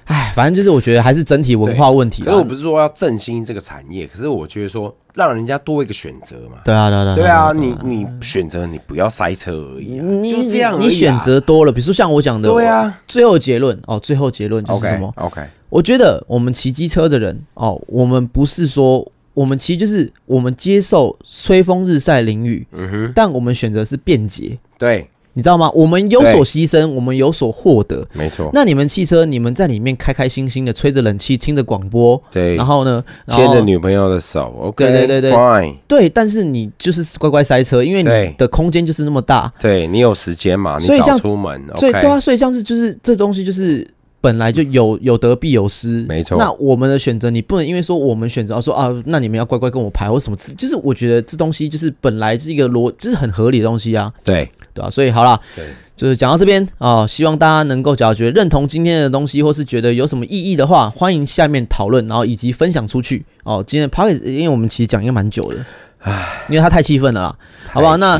S1: 哎，反正就是我觉得还是整体文化问题。可是我不
S2: 是说要振兴这个产业，可是我觉得说让人家多一个选择嘛。
S1: 对啊，对啊，对啊，
S2: 你你选择
S1: 你不要塞车而已。你这样，你选择多了，比如说像我讲的，对啊，最后结论哦，最后结论就是什么？OK，我觉得我们骑机车的人哦，我们不是说我们骑就是我们接受吹风日晒淋雨，嗯哼，但我们选择是便捷，对。你知道吗？我们有所牺牲，我们有所获得。没错。那你们汽车，你们在里面开开心心的吹着冷气，听着广播，对。然后呢，牵着女
S2: 朋友的手，OK，对对对对。
S1: 对，但是你就是乖乖塞车，因为你的空间就是那么大。对你有时间嘛？所以像出门，所以对啊，所以像是就是这东西就是。本来就有有得必有失，没错。那我们的选择，你不能因为说我们选择说啊，那你们要乖乖跟我排或什么，就是我觉得这东西就是本来是一个逻，这是很合理的东西啊，对对啊，所以好了，对，就是讲到这边啊，希望大家能够解决认同今天的东西，或是觉得有什么意义的话，欢迎下面讨论，然后以及分享出去哦。今天 p o d c t 因为我们其实讲应该蛮久的，唉，因为他太气愤了，啦，好不好？那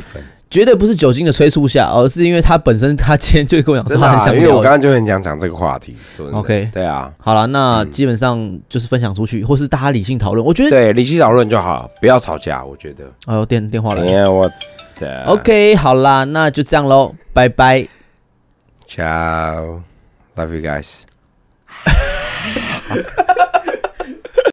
S1: 绝对不是酒精的催促下，而是因为他本身他今天就跟我讲说很想，因为我刚刚就很想讲这个话题。OK，对啊，好了，那基本上就是分享出去，或是大家理性讨论。我觉得对，理性讨论就好，不要吵架。我觉得哦，电电话了，我 OK，好啦，那就这样喽，拜拜，Ciao，love you guys。